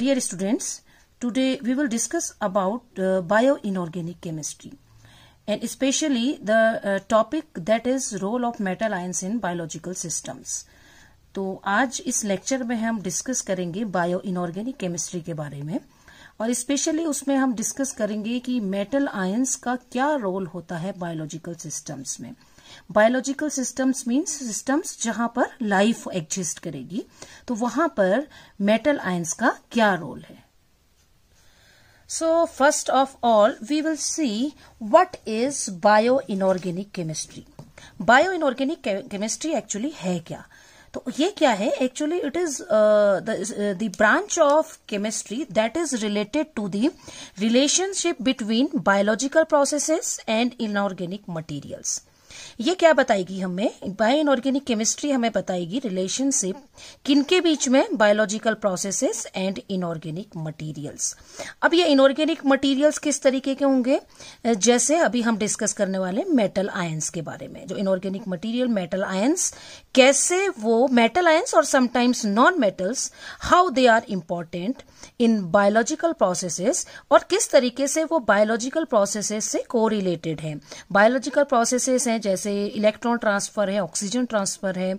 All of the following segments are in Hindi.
Dear students, today we will discuss about uh, bioinorganic chemistry and especially the uh, topic that is role of metal ions in biological systems. तो आज इस लेक्चर में हम डिस्कस करेंगे बायो इनऑर्गेनिक केमिस्ट्री के बारे में और स्पेशली उसमें हम डिस्कस करेंगे कि मेटल आयंस का क्या रोल होता है बायोलॉजिकल सिस्टम्स में बायोलॉजिकल सिस्टम्स मीन्स सिस्टम्स जहां पर लाइफ एग्जिस्ट करेगी तो वहां पर मेटल आयंस का क्या रोल है so first of all we will see what is bioinorganic chemistry bioinorganic chemistry actually है क्या तो ये क्या है actually it is the branch of chemistry that is related to the relationship between biological processes and inorganic materials ये क्या बताएगी हमें बायो इनऑर्गेनिक केमिस्ट्री हमें बताएगी रिलेशनशिप किनके बीच में biological processes and inorganic materials अब ये इनऑर्गेनिक मटेरियल्स किस तरीके के होंगे जैसे अभी हम डिस्कस करने वाले मेटल आयंस के बारे में जो इनऑर्गेनिक मटीरियल मेटल आयंस कैसे वो मेटल आयंस और sometimes non metals how they are important in biological processes और किस तरीके से वो बायोलॉजिकल प्रोसेसेस से को रिलेटेड है बायोलॉजिकल प्रोसेसेस हैं जैसे इलेक्ट्रॉन ट्रांसफर है ऑक्सीजन ट्रांसफर है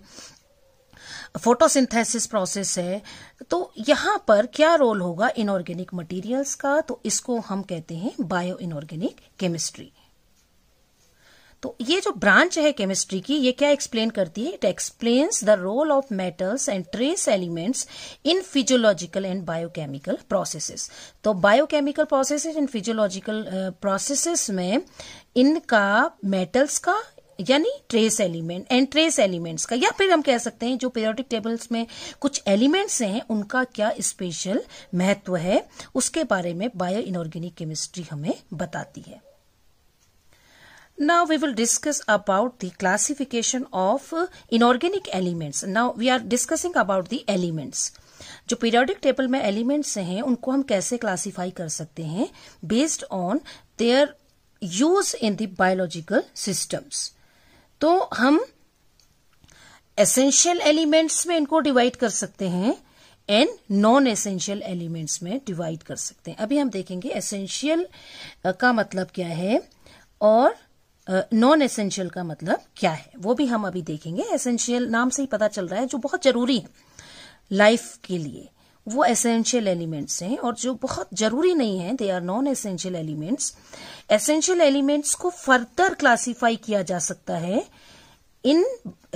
फोटोसिंथेसिस प्रोसेस है तो यहां पर क्या रोल होगा इनऑर्गेनिक मटेरियल्स का तो इसको हम कहते हैं बायो इनऑर्गेनिक केमिस्ट्री तो ये जो ब्रांच है केमिस्ट्री की ये क्या एक्सप्लेन करती है it explains the role of metals and trace elements in physiological and biochemical processes तो biochemical processes and physiological processes में इनका मेटल्स का यानी trace element and trace elements का या फिर हम कह सकते हैं जो पीरियोडिक टेबल्स में कुछ एलिमेंट्स हैं उनका क्या स्पेशल महत्व है उसके बारे में बायो इनऑर्गेनिक केमिस्ट्री हमें बताती है Now we will discuss about the classification of inorganic elements. Now we are discussing about the elements. जो पीरियोडिक टेबल में एलिमेंट्स हैं उनको हम कैसे क्लासिफाई कर सकते हैं based on their use in the biological systems तो हम एसेंशियल एलिमेंट्स में इनको डिवाइड कर सकते हैं एंड नॉन एसेंशियल एलिमेंट्स में डिवाइड कर सकते हैं अभी हम देखेंगे एसेंशियल का मतलब क्या है और नॉन एसेंशियल का मतलब क्या है वो भी हम अभी देखेंगे एसेंशियल नाम से ही पता चल रहा है जो बहुत जरूरी है लाइफ के लिए वो एसेंशियल एलिमेंट्स हैं और जो बहुत जरूरी नहीं है they are non essential elements essential elements को फर्दर क्लासीफाई किया जा सकता है इन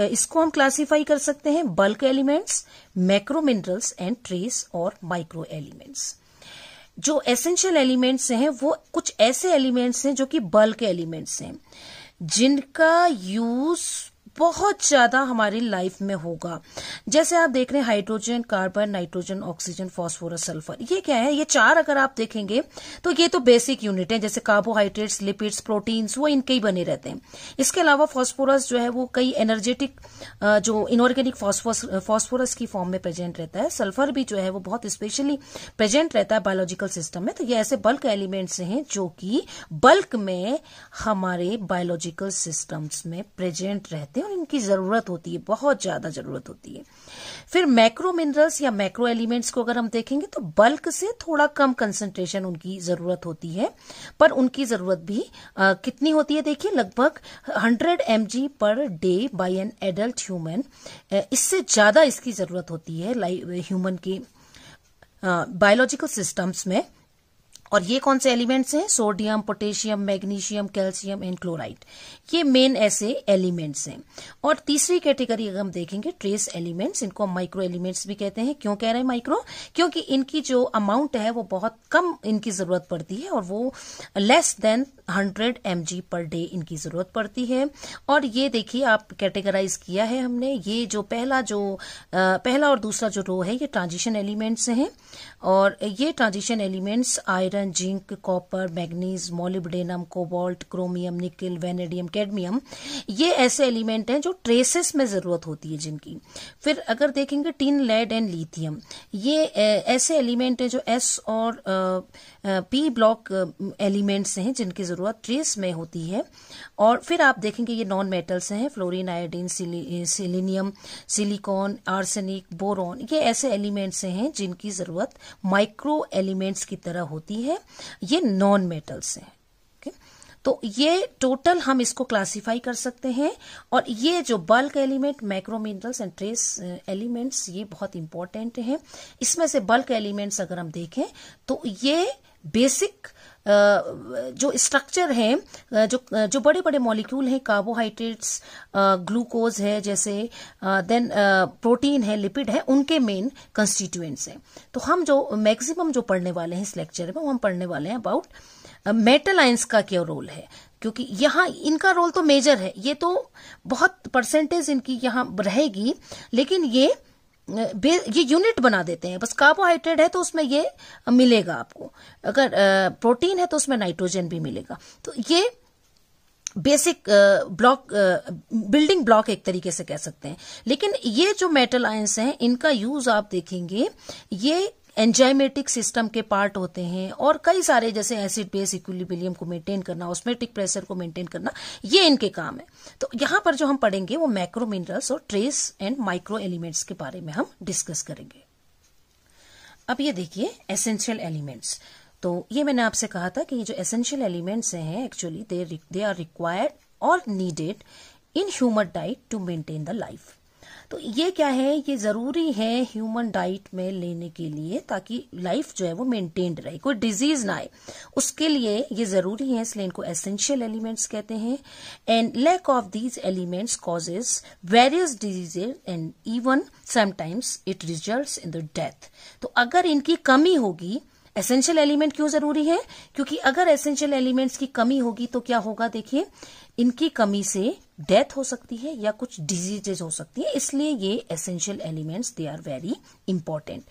इसको हम क्लासीफाई कर सकते हैं bulk elements macro minerals and trace और माइक्रो एलिमेंट्स जो एसेंशियल एलिमेंट्स हैं वो कुछ ऐसे एलिमेंट्स हैं जो कि बल्क एलिमेंट्स हैं जिनका यूज बहुत ज़्यादा हमारी लाइफ में होगा जैसे आप देख रहे हैं hydrogen carbon nitrogen oxygen phosphorus sulphur ये क्या है ये चार अगर आप देखेंगे तो ये तो बेसिक यूनिट है जैसे कार्बोहाइड्रेट्स लिपिड्स प्रोटीन्स वो इनके ही बने रहते हैं इसके अलावा फॉस्फोरस जो है वो कई एनर्जेटिक जो इनऑर्गेनिक फॉस्फोरस की फॉर्म में प्रेजेंट रहता है सल्फर भी जो है वो बहुत स्पेशली प्रेजेंट रहता है बायोलॉजिकल सिस्टम में तो ये ऐसे बल्क एलिमेंट्स हैं जो कि बल्क में हमारे बायोलॉजिकल सिस्टम्स में प्रेजेंट रहते हैं और इनकी ज़रूरत होती है बहुत ज़्यादा ज़रूरत होती है फिर मैक्रो मिनरल्स या मैक्रो एलिमेंट्स को अगर हम देखेंगे तो बल्क से थोड़ा कम कंसंट्रेशन उनकी ज़रूरत होती है पर उनकी ज़रूरत भी आ, कितनी होती है देखिए लगभग hundred M per day by an adult human इससे ज़्यादा इसकी ज़रूरत होती है ह्यूमन के बायोलॉजिकल सिस्टम्स में और ये कौन से एलिमेंट्स हैं sodium potassium magnesium calcium and chloride ये मेन ऐसे एलिमेंट्स हैं और तीसरी कैटेगरी अगर हम देखेंगे ट्रेस एलिमेंट्स इनको हम माइक्रो एलिमेंट्स भी कहते हैं क्यों कह रहे हैं माइक्रो क्योंकि इनकी जो अमाउंट है वो बहुत कम इनकी जरूरत पड़ती है और वो less than hundred M per day इनकी जरूरत पड़ती है और ये देखिए आप कैटेगराइज किया है हमने ये जो पहला जो पहला और दूसरा जो रो है ये ट्रांजिशन एलिमेंट्स हैं और ये transition elements iron zinc copper manganese molybdenum cobalt chromium nickel vanadium cadmium ये ऐसे एलिमेंट हैं जो ट्रेसेस में ज़रूरत होती है जिनकी फिर अगर देखेंगे टिन लेड एंड लिथियम ये ऐसे एलिमेंट हैं जो एस और पी ब्लॉक एलिमेंट्स हैं जिनकी ज़रूरत ट्रेस में होती है और फिर आप देखेंगे ये नॉन मेटल्स हैं fluorine iodine selenium silicon arsenic boron ये ऐसे एलिमेंट्स हैं जिनकी ज़रूरत माइक्रो एलिमेंट्स की तरह होती है हैं ये नॉन मेटल्स हैं तो ये टोटल हम इसको क्लासिफाई कर सकते हैं और ये जो bulk element macro and trace elements ये बहुत इंपॉर्टेंट हैं इसमें से बल्क एलिमेंट्स अगर हम देखें तो ये बेसिक जो स्ट्रक्चर है जो जो बड़े बड़े मॉलिक्यूल हैं कार्बोहाइड्रेट्स ग्लूकोज है जैसे देन प्रोटीन है लिपिड है उनके मेन कंस्टिट्यूएंट्स हैं तो हम जो मैक्सिमम जो पढ़ने वाले हैं इस लेक्चर में वो हम पढ़ने वाले हैं अबाउट मेटल आइंस का क्या रोल है क्योंकि यहाँ इनका रोल तो मेजर है ये तो बहुत परसेंटेज इनकी यहाँ रहेगी लेकिन ये ये यूनिट बना देते हैं बस कार्बोहाइड्रेट है तो उसमें ये मिलेगा आपको अगर प्रोटीन है तो उसमें नाइट्रोजन भी मिलेगा तो ये बेसिक ब्लॉक बिल्डिंग ब्लॉक एक तरीके से कह सकते हैं लेकिन ये जो मेटल आयंस हैं इनका यूज आप देखेंगे ये एंजाइमेटिक सिस्टम के पार्ट होते हैं और कई सारे जैसे एसिड बेस इक्विलिबिलियम को मेंटेन करना ऑस्मेटिक प्रेशर को मेंटेन करना ये इनके काम है तो यहां पर जो हम पढ़ेंगे वो मैक्रो मिनरल्स और ट्रेस एंड माइक्रो एलिमेंट्स के बारे में हम डिस्कस करेंगे अब ये देखिए एसेंशियल एलिमेंट्स तो ये मैंने आपसे कहा था कि ये जो एसेंशियल एलिमेंट्स हैं एक्चुअली दे आर रिक्वायर्ड और needed in human diet to maintain the life तो ये क्या है ये ज़रूरी है ह्यूमन डाइट में लेने के लिए ताकि लाइफ जो है वो मेंटेन्ड रहे कोई डिजीज ना आए उसके लिए ये ज़रूरी है इसलिए इनको एसेंशियल एलिमेंट्स कहते हैं and lack of these elements causes various diseases and even sometimes it result in the death तो अगर इनकी कमी होगी एसेंशियल एलिमेंट क्यों जरूरी है क्योंकि अगर एसेंशियल एलिमेंट्स की कमी होगी तो क्या होगा देखिए इनकी कमी से डेथ हो सकती है या कुछ डिजीजेज हो सकती है इसलिए ये essential elements they are very important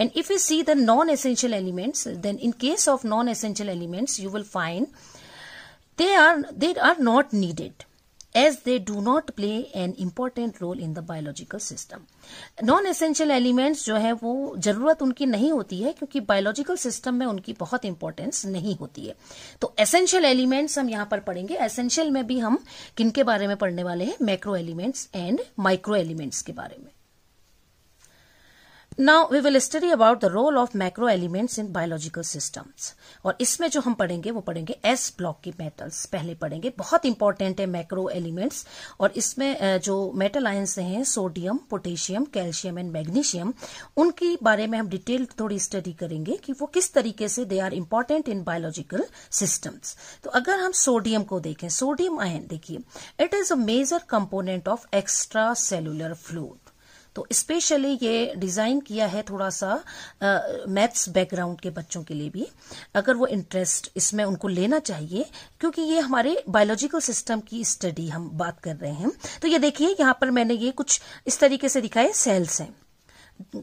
and if you see the non essential elements then in case of non essential elements you will find they are they are not needed as they do not play an important role in the biological system. Non essential elements जो है वो जरूरत उनकी नहीं होती है क्योंकि बायोलॉजिकल सिस्टम में उनकी बहुत इंपॉर्टेंस नहीं होती है तो एसेंशियल एलिमेंट्स हम यहाँ पर पढ़ेंगे एसेंशियल में भी हम किन के बारे में पढ़ने वाले हैं macro elements and micro elements के बारे में now we will study about the role of macro elements in biological systems और इसमें जो हम पढ़ेंगे वो पढ़ेंगे एस ब्लॉक की मेटल्स पहले पढ़ेंगे बहुत इंपॉर्टेंट है मैक्रो एलिमेंट्स और इसमें जो मेटल आयंस हैं sodium potassium calcium and magnesium उनकी बारे में हम डिटेल थोड़ी स्टडी करेंगे कि वो किस तरीके से they are important in biological systems तो अगर हम सोडियम को देखें सोडियम आयन देखिए it is a major component of extracellular fluid तो स्पेशली ये डिज़ाइन किया है थोड़ा सा मैथ्स बैकग्राउंड के बच्चों के लिए भी अगर वो इंटरेस्ट इसमें उनको लेना चाहिए क्योंकि ये हमारे बायोलॉजिकल सिस्टम की स्टडी हम बात कर रहे हैं तो ये देखिए यहां पर मैंने ये कुछ इस तरीके से दिखाए सेल्स हैं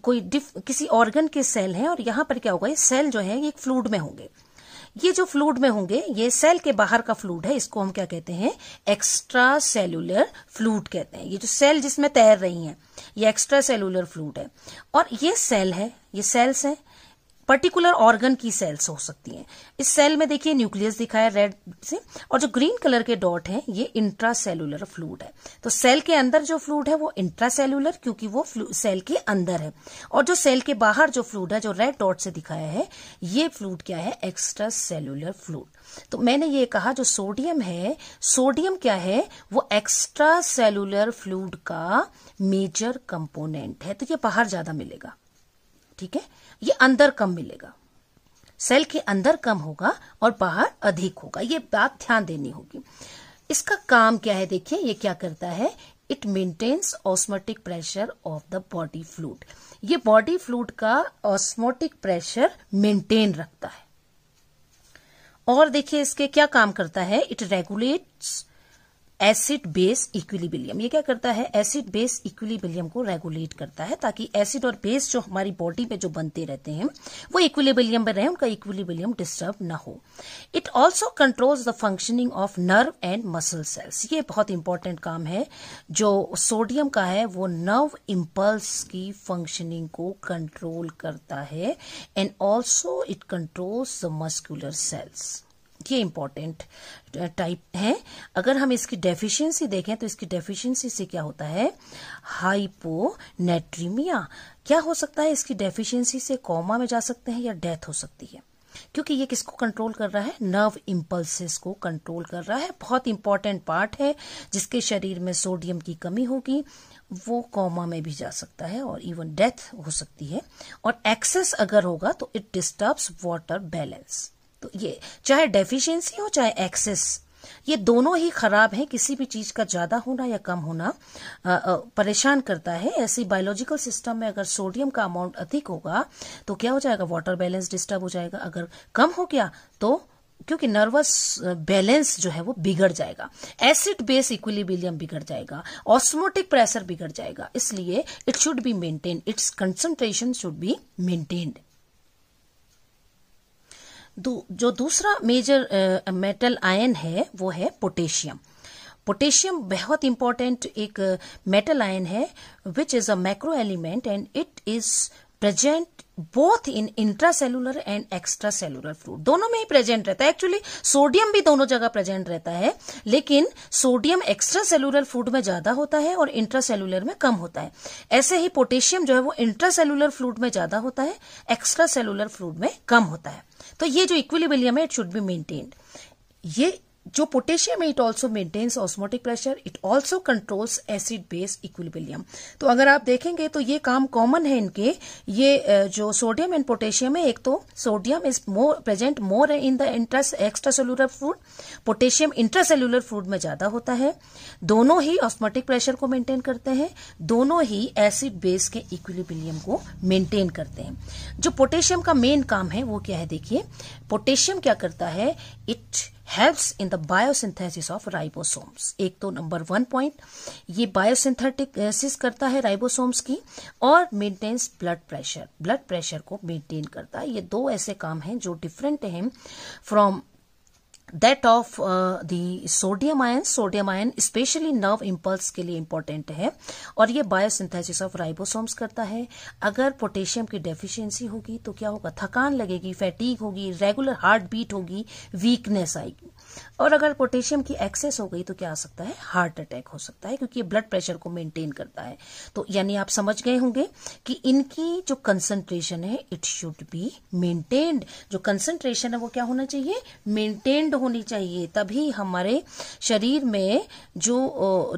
कोई डिफ किसी ऑर्गन के सेल हैं और यहां पर क्या होगा ये सेल जो है ये फ्लूड में होंगे ये जो फ्लूड में होंगे ये सेल के बाहर का फ्लूड है इसको हम क्या कहते हैं एक्स्ट्रा सेलुलर फ्लूड कहते हैं ये जो सेल जिसमें तैर रही हैं ये एक्स्ट्रा सेलुलर फ्लूड है और ये सेल है ये सेल्स हैं पर्टिकुलर ऑर्गन की सेल्स हो सकती हैं इस सेल में देखिए न्यूक्लियस दिखाया है रेड से और जो ग्रीन कलर के डॉट है ये इंट्रा सेलुलर फ्लूड है तो सेल के अंदर जो फ्लूड है वो इंट्रा सेलुलर क्योंकि वो सेल के अंदर है और जो सेल के बाहर जो फ्लूड है जो रेड डॉट से दिखाया है ये फ्लूड क्या है एक्स्ट्रा सेलुलर फ्लूड तो मैंने ये कहा जो सोडियम है सोडियम क्या है वो एक्स्ट्रा सेलुलर फ्लूड का मेजर कंपोनेंट है तो ये बाहर ज्यादा मिलेगा ठीक है ये अंदर कम मिलेगा सेल के अंदर कम होगा और बाहर अधिक होगा ये बात ध्यान देनी होगी इसका काम क्या है देखिए ये क्या करता है it maintains osmotic pressure of the body fluid ये बॉडी फ्लूड का ऑस्मोटिक प्रेशर मेंटेन रखता है और देखिए इसके क्या काम करता है it regulates acid base equilibrium ये क्या करता है एसिड बेस इक्विलिबिलियम को रेगुलेट करता है ताकि एसिड और बेस जो हमारी बॉडी में जो बनते रहते हैं वो इक्विलिबिलियम में रहे उनका इक्विलिबिलियम डिस्टर्ब ना हो it also controls the functioning of nerve and muscle cells ये बहुत इंपॉर्टेंट काम है जो सोडियम का है वो नर्व इम्पल्स की फंक्शनिंग को कंट्रोल करता है and also it controls the muscular cells ये इम्पॉर्टेंट टाइप uh, है अगर हम इसकी डेफिशिएंसी देखें तो इसकी डेफिशिएंसी से क्या होता है हाइपोनेट्रीमिया क्या हो सकता है इसकी डेफिशिएंसी से कॉमा में जा सकते हैं या डेथ हो सकती है क्योंकि ये किसको कंट्रोल कर रहा है नर्व इम्पल्सिस को कंट्रोल कर रहा है बहुत इंपॉर्टेंट पार्ट है जिसके शरीर में सोडियम की कमी होगी वो कॉमा में भी जा सकता है और इवन डेथ हो सकती है और एक्सेस अगर होगा तो इट डिस्टर्ब्स वाटर बैलेंस तो ये चाहे डेफिशिएंसी हो चाहे एक्सेस ये दोनों ही खराब हैं किसी भी चीज का ज्यादा होना या कम होना परेशान करता है ऐसी बायोलॉजिकल सिस्टम में अगर सोडियम का अमाउंट अधिक होगा तो क्या हो जाएगा वाटर बैलेंस डिस्टर्ब हो जाएगा अगर कम हो गया तो क्योंकि नर्वस बैलेंस जो है वो बिगड़ जाएगा एसिड बेस इक्विलिबिलियम बिगड़ जाएगा ऑस्मोटिक प्रेशर बिगड़ जाएगा इसलिए it should be maintain its concentration should be maintained जो दूसरा मेजर मेटल आयन है वो है पोटेशियम पोटेशियम बहुत इंपॉर्टेंट एक मेटल आयन है which is a macro element and it is present both in intracellular and extracellular fluid दोनों में ही प्रेजेंट रहता है एक्चुअली सोडियम भी दोनों जगह प्रेजेंट रहता है लेकिन सोडियम एक्स्ट्रा सेलुलर फ्रूट में ज्यादा होता है और इंट्रा सेलुलर में कम होता है ऐसे ही पोटेशियम जो है वो इंट्रा सेलुलर फ्रूट में ज्यादा होता है एक्स्ट्रा सेलुलर फ्रूट में कम होता है तो ये जो इक्विलिबिलियम है इट शुड बी मेंटेन्ड ये जो पोटेशियम है it also maintains osmotic pressure it also controls acid base equilibrium तो अगर आप देखेंगे तो ये काम कॉमन है इनके ये जो सोडियम एंड पोटेशियम है एक तो sodium is more present more in the intra extracellular fluid potassium intracellular fluid में ज्यादा होता है दोनों ही ऑस्मोटिक प्रेशर को मेंटेन करते हैं दोनों ही एसिड बेस के इक्विबिलियम को मेंटेन करते हैं जो पोटेशियम का मेन काम है वो क्या है देखिए पोटेशियम क्या करता है it helps in the biosynthesis of ribosomes एक तो नंबर वन पॉइंट ये बायोसिंथेटिकसिस करता है राइबोसोम्स की और maintains blood pressure blood pressure को मेंटेन करता है ये दो ऐसे काम हैं जो डिफरेंट हैं from that of the sodium ion sodium ion specially nerve impulse के लिए इम्पोर्टेंट है और ये बायोसिंथेसिस ऑफ राइबोसोम्स करता है अगर पोटेशियम की डेफिशिएंसी होगी तो क्या होगा थकान लगेगी फैटीक होगी रेगुलर हार्ट बीट होगी वीकनेस आएगी और अगर पोटेशियम की एक्सेस हो गई तो क्या आ सकता है हार्ट अटैक हो सकता है क्योंकि ये ब्लड प्रेशर को मेंटेन करता है तो यानी आप समझ गए होंगे कि इनकी जो कंसंट्रेशन है इट शुड बी मेंटेन्ड जो कंसंट्रेशन है वो क्या होना चाहिए मेंटेन्ड होनी चाहिए तभी हमारे शरीर में जो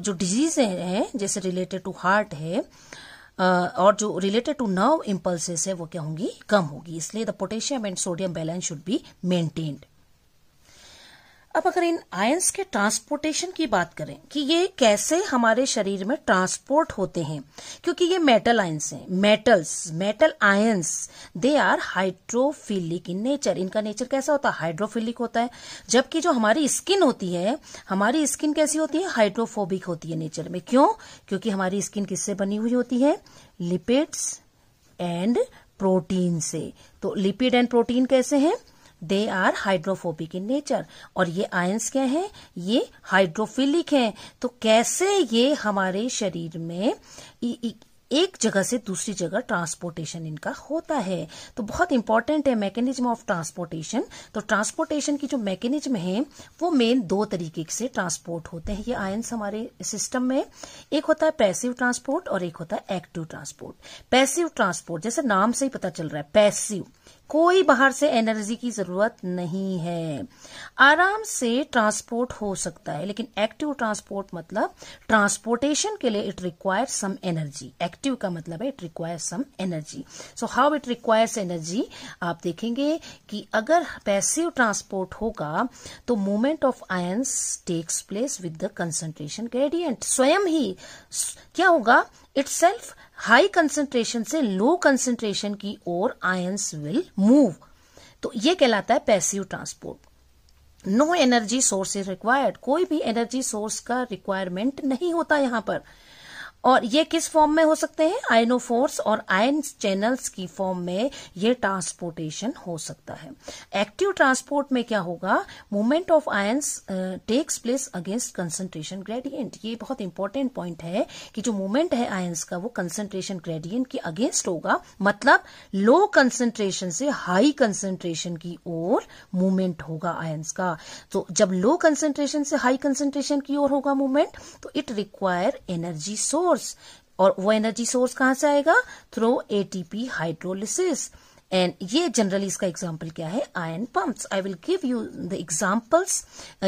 जो डिजीज हैं जैसे रिलेटेड टू हार्ट है और जो रिलेटेड टू नर्व इम्पल्सेस है वो क्या होंगी कम होगी इसलिए the potassium and sodium balance should be maintained अब अगर इन आयंस के ट्रांसपोर्टेशन की बात करें कि ये कैसे हमारे शरीर में ट्रांसपोर्ट होते हैं क्योंकि ये मेटल आयंस हैं metals metal ions they are hydrophilic in nature इनका नेचर कैसा होता है हाइड्रोफिलिक होता है जबकि जो हमारी स्किन होती है हमारी स्किन कैसी होती है हाइड्रोफोबिक होती है नेचर में क्यों क्योंकि हमारी स्किन किससे बनी हुई होती है लिपिड्स एंड प्रोटीन से तो लिपिड एंड प्रोटीन कैसे हैं they are hydrophobic in nature और ये आयंस क्या हैं ये हाइड्रोफिलिक हैं तो कैसे ये हमारे शरीर में एक जगह से दूसरी जगह ट्रांसपोर्टेशन इनका होता है तो बहुत इंपॉर्टेंट है मैकेनिज्म ऑफ ट्रांसपोर्टेशन तो ट्रांसपोर्टेशन की जो मैकेनिज्म है वो मेन दो तरीके से ट्रांसपोर्ट होते हैं ये आयंस हमारे सिस्टम में एक होता है पैसिव ट्रांसपोर्ट और एक होता है एक्टिव ट्रांसपोर्ट पैसिव ट्रांसपोर्ट जैसे नाम से ही पता चल रहा है पैसिव कोई बाहर से एनर्जी की जरूरत नहीं है आराम से ट्रांसपोर्ट हो सकता है लेकिन एक्टिव ट्रांसपोर्ट मतलब ट्रांसपोर्टेशन के लिए it require some energy active का मतलब है it require some energy so how it requires energy आप देखेंगे कि अगर पैसिव ट्रांसपोर्ट होगा तो movement of ions takes place with the concentration gradient स्वयं ही क्या होगा इट सेल्फ हाई कंसेंट्रेशन से लो कंसेंट्रेशन की ओर आयंस विल मूव तो ये कहलाता है passive transport no energy source is required कोई भी एनर्जी सोर्स का रिक्वायरमेंट नहीं होता यहां पर और ये किस फॉर्म में हो सकते हैं आयनोफोर्स और आयन चैनल्स की फॉर्म में ये ट्रांसपोर्टेशन हो सकता है एक्टिव ट्रांसपोर्ट में क्या होगा movement of ions takes place against concentration gradient ये बहुत इंपॉर्टेंट पॉइंट है कि जो मूवमेंट है आयन्स का वो कंसंट्रेशन ग्रेडियंट के अगेंस्ट होगा मतलब लो कंसेंट्रेशन से हाई कंसेंट्रेशन की ओर मूवमेंट होगा आयन्स का तो जब लो कंसेंट्रेशन से हाई कंसेंट्रेशन की ओर होगा मूवमेंट तो it require energy source source और वो एनर्जी सोर्स कहाँ से आएगा थ्रो एटीपी हाइड्रोलिसिस एंड ये जनरली इसका एग्जाम्पल क्या है ion pumps I will give you the examples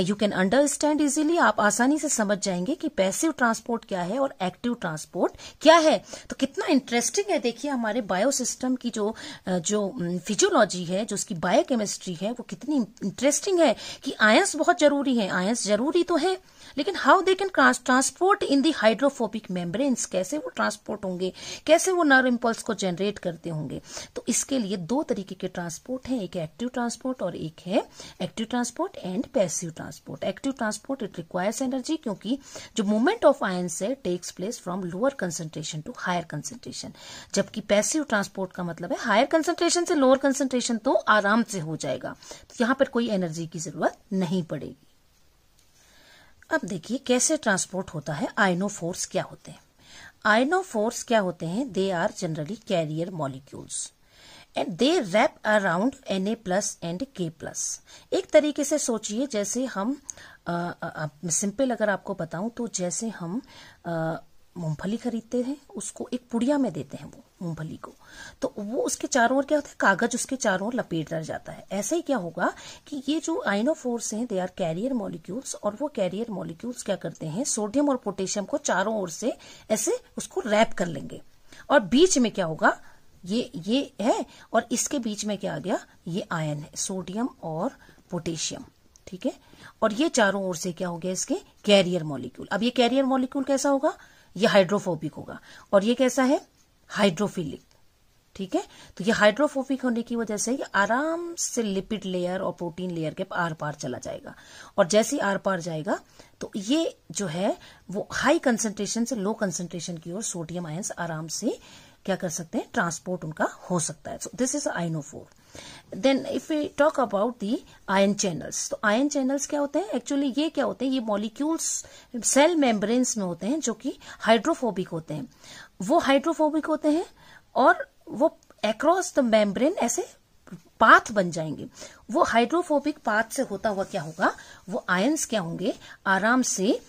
you can understand easily आप आसानी से समझ जाएंगे कि पैसिव ट्रांसपोर्ट क्या है और एक्टिव ट्रांसपोर्ट क्या है तो कितना इंटरेस्टिंग है देखिए हमारे बायोसिस्टम की जो uh, जो फिजियोलॉजी um, है जो उसकी बायोकेमिस्ट्री है वो कितनी इंटरेस्टिंग है कि आयंस बहुत जरूरी है आयंस जरूरी तो है लेकिन how they can transport in the hydrophobic membranes कैसे वो ट्रांसपोर्ट होंगे कैसे वो नर्व इम्पल्स को जनरेट करते होंगे तो इसके लिए दो तरीके के ट्रांसपोर्ट हैं एक एक्टिव ट्रांसपोर्ट और एक है active transport and passive transport active transport it requires energy क्योंकि जो मूवमेंट ऑफ आयंस है takes place from lower concentration to higher concentration जबकि पैसिव ट्रांसपोर्ट का मतलब है हायर कंसेंट्रेशन से लोअर कंसेंट्रेशन तो आराम से हो जाएगा तो यहां पर कोई एनर्जी की जरूरत नहीं पड़ेगी अब देखिए कैसे ट्रांसपोर्ट होता है फोर्स क्या होते हैं फोर्स क्या होते हैं they are generally carrier molecules and they wrap around N A plus and K plus एक तरीके से सोचिए जैसे हम सिंपल अगर आपको बताऊं तो जैसे हम मूंगफली खरीदते हैं उसको एक पुड़िया में देते हैं वो मूंगफली को तो वो उसके चारों ओर क्या होता है कागज उसके चारों ओर लपेट रह जाता है ऐसा ही क्या होगा कि ये जो आइनोफोर्स हैं दे आर कैरियर मॉलिक्यूल्स और वो कैरियर मॉलिक्यूल्स क्या करते हैं सोडियम और पोटेशियम को चारों ओर से ऐसे उसको रैप कर लेंगे और बीच में क्या होगा ये ये है और इसके बीच में क्या आ गया ये आयन है सोडियम और पोटेशियम ठीक है और ये चारों ओर से क्या हो गया इसके कैरियर मॉलिक्यूल अब ये कैरियर मॉलिक्यूल कैसा होगा ये हाइड्रोफोबिक होगा और ये कैसा है हाइड्रोफिलिक ठीक है तो ये हाइड्रोफोबिक होने की वजह से ये आराम से लिपिड लेयर और प्रोटीन लेयर के आर पार चला जाएगा और जैसे आर पार जाएगा तो ये जो है वो हाई कंसेंट्रेशन से लो कंसेंट्रेशन की ओर सोडियम आयंस आराम से क्या कर सकते हैं ट्रांसपोर्ट उनका हो सकता है so this is ionophore then if you talk about the ion channels तो आयन चैनल्स क्या होते हैं एक्चुअली ये क्या होते हैं ये मॉलिक्यूल्स सेल मेम्ब्रेन्स में होते हैं जो कि हाइड्रोफोबिक होते हैं वो हाइड्रोफोबिक होते हैं और वो एक्रॉस द मेम्ब्रेन ऐसे पाथ बन जाएंगे वो हाइड्रोफोबिक पाथ से होता हुआ क्या होगा वो आयन्स क्या होंगे आराम से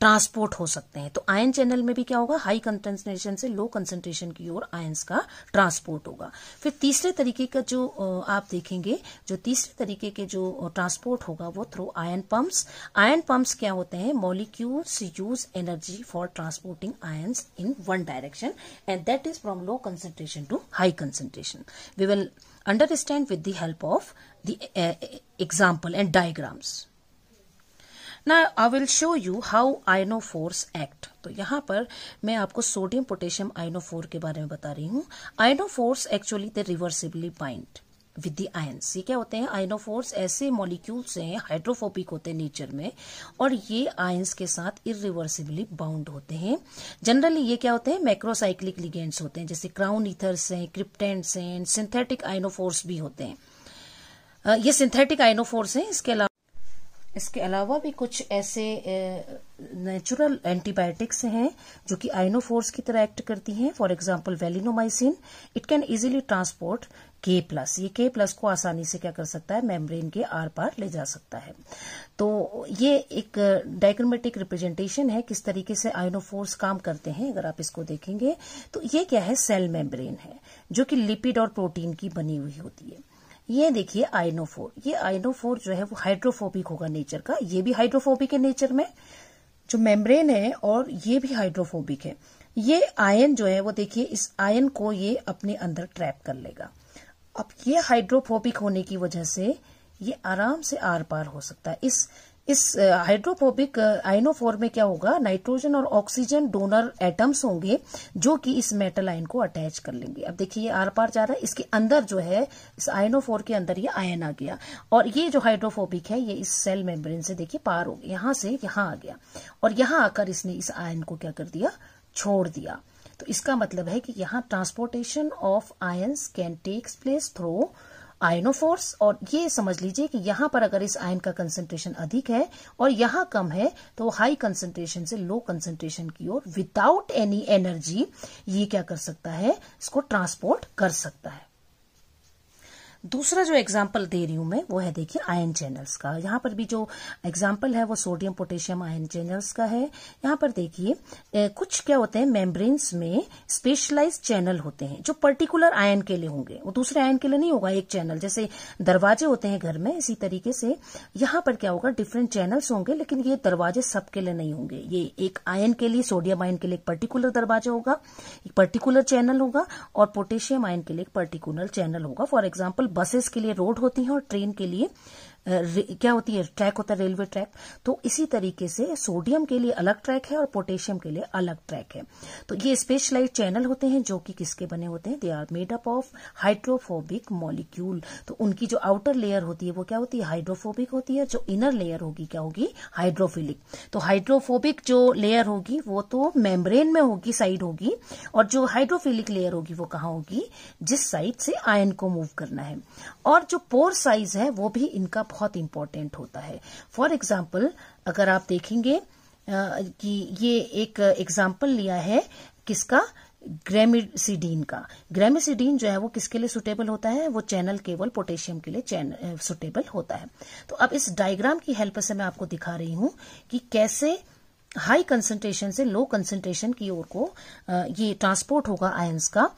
ट्रांसपोर्ट हो सकते हैं तो आयन चैनल में भी क्या होगा हाई कंसेंट्रेशन से लो कंसेंट्रेशन की ओर आयंस का ट्रांसपोर्ट होगा फिर तीसरे तरीके का जो आप देखेंगे जो तीसरे तरीके के जो ट्रांसपोर्ट होगा वो through ion pumps ion pumps क्या होते हैं molecules use energy for transporting ions in one direction and that is from low concentration to high concentration we will understand with the help of the example and diagrams ना I will show you how ionophores act तो यहां पर मैं आपको सोडियम पोटेशियम आइनोफोर के बारे में बता रही हूँ ionophores actually they reversibly bind with the ions ये क्या होते हैं आइनोफोर्स ऐसे मॉलिक्यूल्स हैं हाइड्रोफोबिक होते हैं नेचर में और ये आयंस के साथ इरिवर्सिबली बाउंड होते हैं जनरली ये क्या होते हैं मैक्रोसाइक्लिक लिगेंड्स होते हैं जैसे क्राउन ईथर्स हैं क्रिप्टेंट्स हैं सिंथेटिक आइनोफोर्स भी होते हैं ये सिंथेटिक आइनोफोर्स हैं इसके अलावा इसके अलावा भी कुछ ऐसे नेचुरल एंटीबायोटिक्स हैं जो कि आइनोफोर्स की तरह एक्ट करती हैं for example valinomycin it can easily transport K plus ये के प्लस को आसानी से क्या कर सकता है मेम्ब्रेन के आर पार ले जा सकता है तो ये एक डायग्रामेटिक रिप्रेजेंटेशन है किस तरीके से आइनोफोर्स काम करते हैं अगर आप इसको देखेंगे तो ये क्या है सेल मेम्ब्रेन है जो कि लिपिड और प्रोटीन की बनी हुई होती है ये देखिए आइनोफोर ये आइनोफोर जो है वो हाइड्रोफोबिक होगा नेचर का ये भी हाइड्रोफोबिक है नेचर में जो मेम्ब्रेन है और ये भी हाइड्रोफोबिक है ये आयन जो है वो देखिए इस आयन को ये अपने अंदर ट्रैप कर लेगा अब ये हाइड्रोफोबिक होने की वजह से ये आराम से आर पार हो सकता है इस इस हाइड्रोफोबिक आइनोफोर में क्या होगा नाइट्रोजन और ऑक्सीजन डोनर एटम्स होंगे जो कि इस मेटल आयन को अटैच कर लेंगे अब देखिए ये आर पार जा रहा है इसके अंदर जो है इस आयनोफोर के अंदर ये आयन आ गया और ये जो हाइड्रोफोबिक है ये इस सेल मेम्ब्रेन से देखिए पार हो गया यहां से यहां आ गया और यहां आकर इसने इस आयन को क्या कर दिया छोड़ दिया तो इसका मतलब है कि यहाँ transportation of ions can takes place through ionophores और ये समझ लीजिए कि यहां पर अगर इस आयन का कंसेंट्रेशन अधिक है और यहां कम है तो हाई कंसेंट्रेशन से लो कंसेंट्रेशन की ओर विदाउट एनी एनर्जी ये क्या कर सकता है इसको ट्रांसपोर्ट कर सकता है दूसरा जो एग्जाम्पल दे रही हूं मैं वो है देखिए आयन चैनल्स का यहाँ पर भी जो एग्जाम्पल है वो सोडियम पोटेशियम आयन चैनल्स का है यहाँ पर देखिए कुछ क्या होते हैं मेम्ब्रेन्स में स्पेशलाइज चैनल होते हैं जो पर्टिकुलर आयन के लिए होंगे वो दूसरे आयन के लिए नहीं होगा एक चैनल जैसे दरवाजे होते हैं घर में इसी तरीके से यहाँ पर क्या होगा डिफरेंट चैनल्स होंगे लेकिन ये दरवाजे सबके लिए नहीं होंगे ये एक आयन के लिए सोडियम आयन के लिए एक पर्टिकुलर दरवाजा होगा एक पर्टिकुलर चैनल होगा और पोटेशियम आयन के लिए एक पर्टिकुलर चैनल होगा फॉर एग्जाम्पल बसेस के लिए रोड होती हैं और ट्रेन के लिए क्या होती है ट्रैक होता है रेलवे ट्रैक तो इसी तरीके से सोडियम के लिए अलग ट्रैक है और पोटेशियम के लिए अलग ट्रैक है तो ये स्पेशलाइज चैनल होते हैं जो कि किसके बने होते हैं they are made up of hydrophobic molecule तो उनकी जो आउटर लेयर होती है वो क्या होती है हाइड्रोफोबिक होती है जो इनर लेयर होगी क्या होगी हाइड्रोफिलिक तो हाइड्रोफोबिक जो लेयर होगी वो तो मेम्ब्रेन में होगी साइड होगी और जो हाइड्रोफिलिक लेयर होगी वो कहा होगी जिस साइड से आयन को मूव करना है और जो पोर साइज है वो भी इनका बहुत इम्पोर्टेंट होता है फॉर एग्जाम्पल अगर आप देखेंगे कि ये एक एग्जाम्पल लिया है किसका ग्रेमिसिडीन का ग्रेमिसिडीन जो है वो किसके लिए सुटेबल होता है वो चैनल केवल पोटेशियम के लिए सुटेबल होता है तो अब इस डायग्राम की हेल्प से मैं आपको दिखा रही हूं कि कैसे हाई कंसेंट्रेशन से लो कंसेंट्रेशन की ओर को ये ट्रांसपोर्ट होगा आयंस का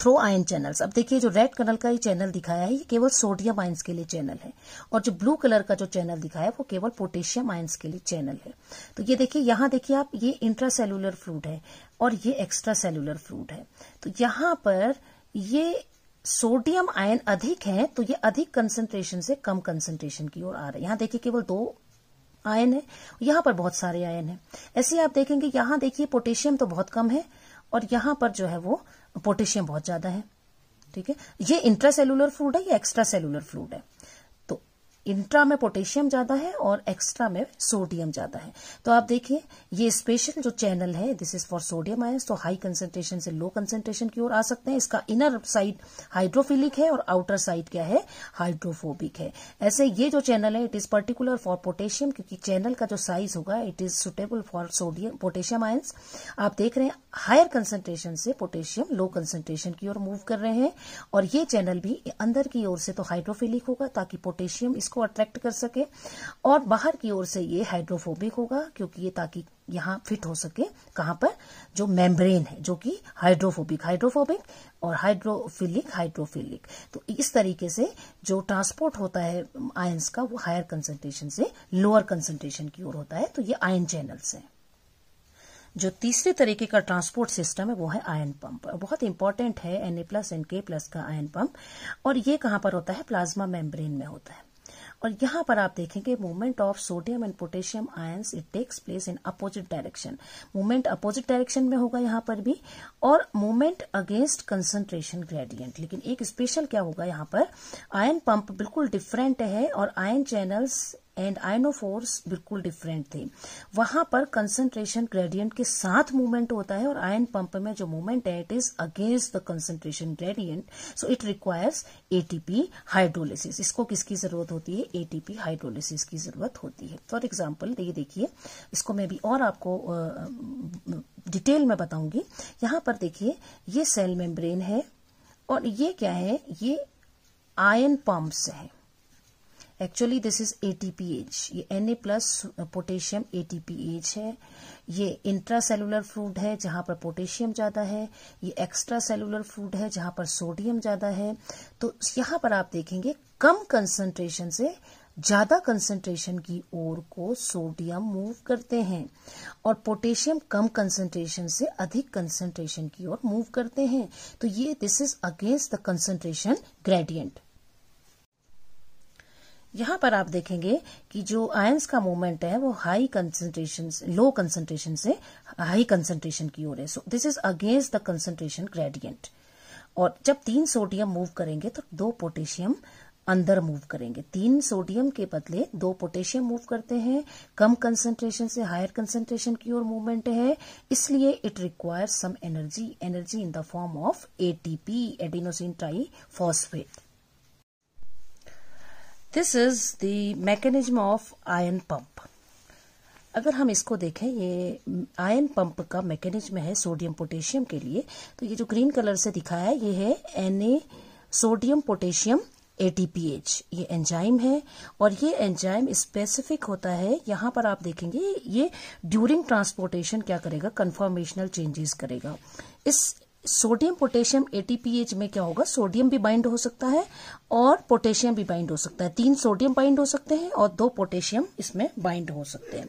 थ्रो आयन चैनल्स अब देखिए जो रेड कलर का ये चैनल दिखाया है ये केवल सोडियम आयंस के लिए चैनल है और जो ब्लू कलर का जो चैनल दिखाया है वो केवल पोटेशियम आयंस के लिए चैनल है तो ये देखिए यहाँ देखिए आप ये इंट्रासेलुलर फ्रूट है और ये एक्स्ट्रा सेलुलर फ्रूट है तो यहाँ पर ये सोडियम आयन अधिक है तो ये अधिक कंसेंट्रेशन से कम कंसंट्रेशन की ओर आ रहा है यहां देखिए केवल दो आयन है यहां पर बहुत सारे आयन है ऐसे आप देखेंगे यहां देखिए पोटेशियम तो बहुत कम है और यहाँ पर जो है वो पोटेशियम बहुत ज्यादा है ठीक है ये सेलुलर फ्लूड है या एक्स्ट्रा सेलुलर फ्लूड है इंट्रा में पोटेशियम ज्यादा है और एक्स्ट्रा में सोडियम ज्यादा है तो आप देखिए ये स्पेशल जो चैनल है this is for sodium ion तो हाई कंसेंट्रेशन से लो कंसेंट्रेशन की ओर आ सकते हैं इसका इनर साइड हाइड्रोफिलिक है और आउटर साइड क्या है हाइड्रोफोबिक है ऐसे ये जो चैनल है it is particular for potassium क्योंकि चैनल का जो साइज होगा it is suitable for sodium potassium ions आप देख रहे हैं हायर कंसेंट्रेशन से पोटेशियम लो कंसेंट्रेशन की ओर मूव कर रहे हैं और ये चैनल भी अंदर की ओर से तो हाइड्रोफिलिक होगा ताकि पोटेशियम इसको को अट्रैक्ट कर सके और बाहर की ओर से ये हाइड्रोफोबिक होगा क्योंकि ये ताकि यहाँ फिट हो सके कहाँ पर जो मेम्ब्रेन है जो कि हाइड्रोफोबिक हाइड्रोफोबिक और हाइड्रोफिलिक हाइड्रोफिलिक तो इस तरीके से जो ट्रांसपोर्ट होता है आयंस का वो हायर कंसेंट्रेशन से लोअर कंसेंट्रेशन की ओर होता है तो ये आयन चैनल्स हैं जो तीसरे तरीके का ट्रांसपोर्ट सिस्टम है वो है आयन पंप बहुत इंपॉर्टेंट है N A plus and K plus का आयन पंप और ये कहाँ पर होता है प्लाज्मा मेम्ब्रेन में होता है और यहां पर आप देखेंगे movement of sodium and potassium ions it takes place in opposite direction movement opposite direction में होगा यहां पर भी और मूवमेंट अगेंस्ट कंसंट्रेशन ग्रेडियंट लेकिन एक स्पेशल क्या होगा यहां पर आयन पंप बिल्कुल डिफरेंट है और आयन चैनल्स एंड आयनोफोर्स बिल्कुल डिफरेंट थे वहां पर कंसंट्रेशन ग्रेडियंट के साथ मूवमेंट होता है और आयन पंप में जो मूवमेंट है it is against the concentration gradient so it requires ATP hydrolysis इसको किसकी जरूरत होती है एटीपी हाइड्रोलिसिस की जरूरत होती है फॉर एग्जाम्पल ये देखिए इसको मैं भी और आपको डिटेल में बताऊंगी यहां पर देखिए ये सेल मेम्ब्रेन है और ये क्या है ये आयन पंप्स है एक्चुअली दिस इज एटीपीएच ये N A plus potassium ATPase है ये इंट्रा सेलुलर फ्रूट है जहां पर पोटेशियम ज़्यादा है ये एक्स्ट्रा सेलुलर फ्रूट है जहां पर सोडियम ज़्यादा है तो यहां पर आप देखेंगे कम कंसंट्रेशन से ज्यादा कंसंट्रेशन की ओर को सोडियम मूव करते हैं और पोटेशियम कम कंसंट्रेशन से अधिक कंसंट्रेशन की ओर मूव करते हैं तो ये this is against the concentration gradient यहाँ पर आप देखेंगे कि जो आयंस का मूवमेंट है वो हाई कंसेंट्रेशन लो कंसेंट्रेशन से हाई कंसेंट्रेशन की ओर है so this is against the concentration gradient और जब तीन सोडियम मूव करेंगे तो दो पोटेशियम अंदर मूव करेंगे तीन सोडियम के बदले दो पोटेशियम मूव करते हैं कम कंसेंट्रेशन से हायर कंसेंट्रेशन की ओर मूवमेंट है इसलिए it requires some energy energy in the form of ATP adenosine triphosphate this is the mechanism of ion pump अगर हम इसको देखें ये आयन पंप का मैकेनिज्म है सोडियम पोटेशियम के लिए तो ये जो ग्रीन कलर से दिखाया है ये है एन सोडियम पोटेशियम एटीपीएच ये एंजाइम है और ये एंजाइम स्पेसिफिक होता है यहां पर आप देखेंगे ये ड्यूरिंग ट्रांसपोर्टेशन क्या करेगा कन्फॉर्मेशनल चेंजेस करेगा इस सोडियम पोटेशियम एटीपीएच में क्या होगा सोडियम भी बाइंड हो सकता है और पोटेशियम भी बाइंड हो सकता है तीन सोडियम बाइंड हो सकते हैं और दो पोटेशियम इसमें बाइंड हो सकते हैं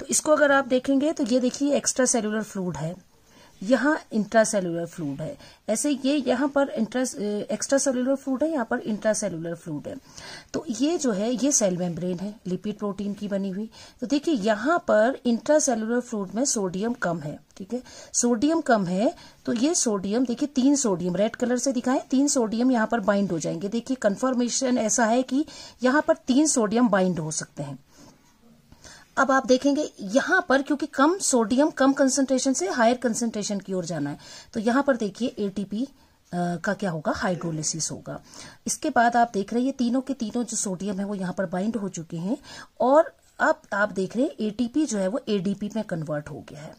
तो इसको अगर आप देखेंगे तो ये देखिए एक्स्ट्रा सेलुलर फ्लूड है यहाँ इंट्रासेलुलर फ्लूड है ऐसे ये यहाँ पर एक्स्ट्रा सेलुलर फ्लूड है यहाँ पर इंट्रासेलुलर फ्लूड है तो ये जो है ये सेल मेम्ब्रेन है लिपिड प्रोटीन की बनी हुई तो देखिए यहाँ पर इंट्रासेलुलर फ्लूड में सोडियम कम है ठीक है सोडियम कम है तो ये सोडियम देखिए तीन सोडियम रेड कलर से दिखाए तीन सोडियम यहाँ पर बाइंड हो जाएंगे देखिए कंफर्मेशन ऐसा है कि यहाँ पर तीन सोडियम बाइंड हो सकते हैं अब आप देखेंगे यहां पर क्योंकि कम सोडियम कम कंसेंट्रेशन से हायर कंसेंट्रेशन की ओर जाना है तो यहां पर देखिए एटीपी का क्या होगा हाइड्रोलिसिस होगा इसके बाद आप देख रहे हैं तीनों के तीनों जो सोडियम है वो यहां पर बाइंड हो चुके हैं और अब आप देख रहे हैं एटीपी जो है वो एडीपी में कन्वर्ट हो गया है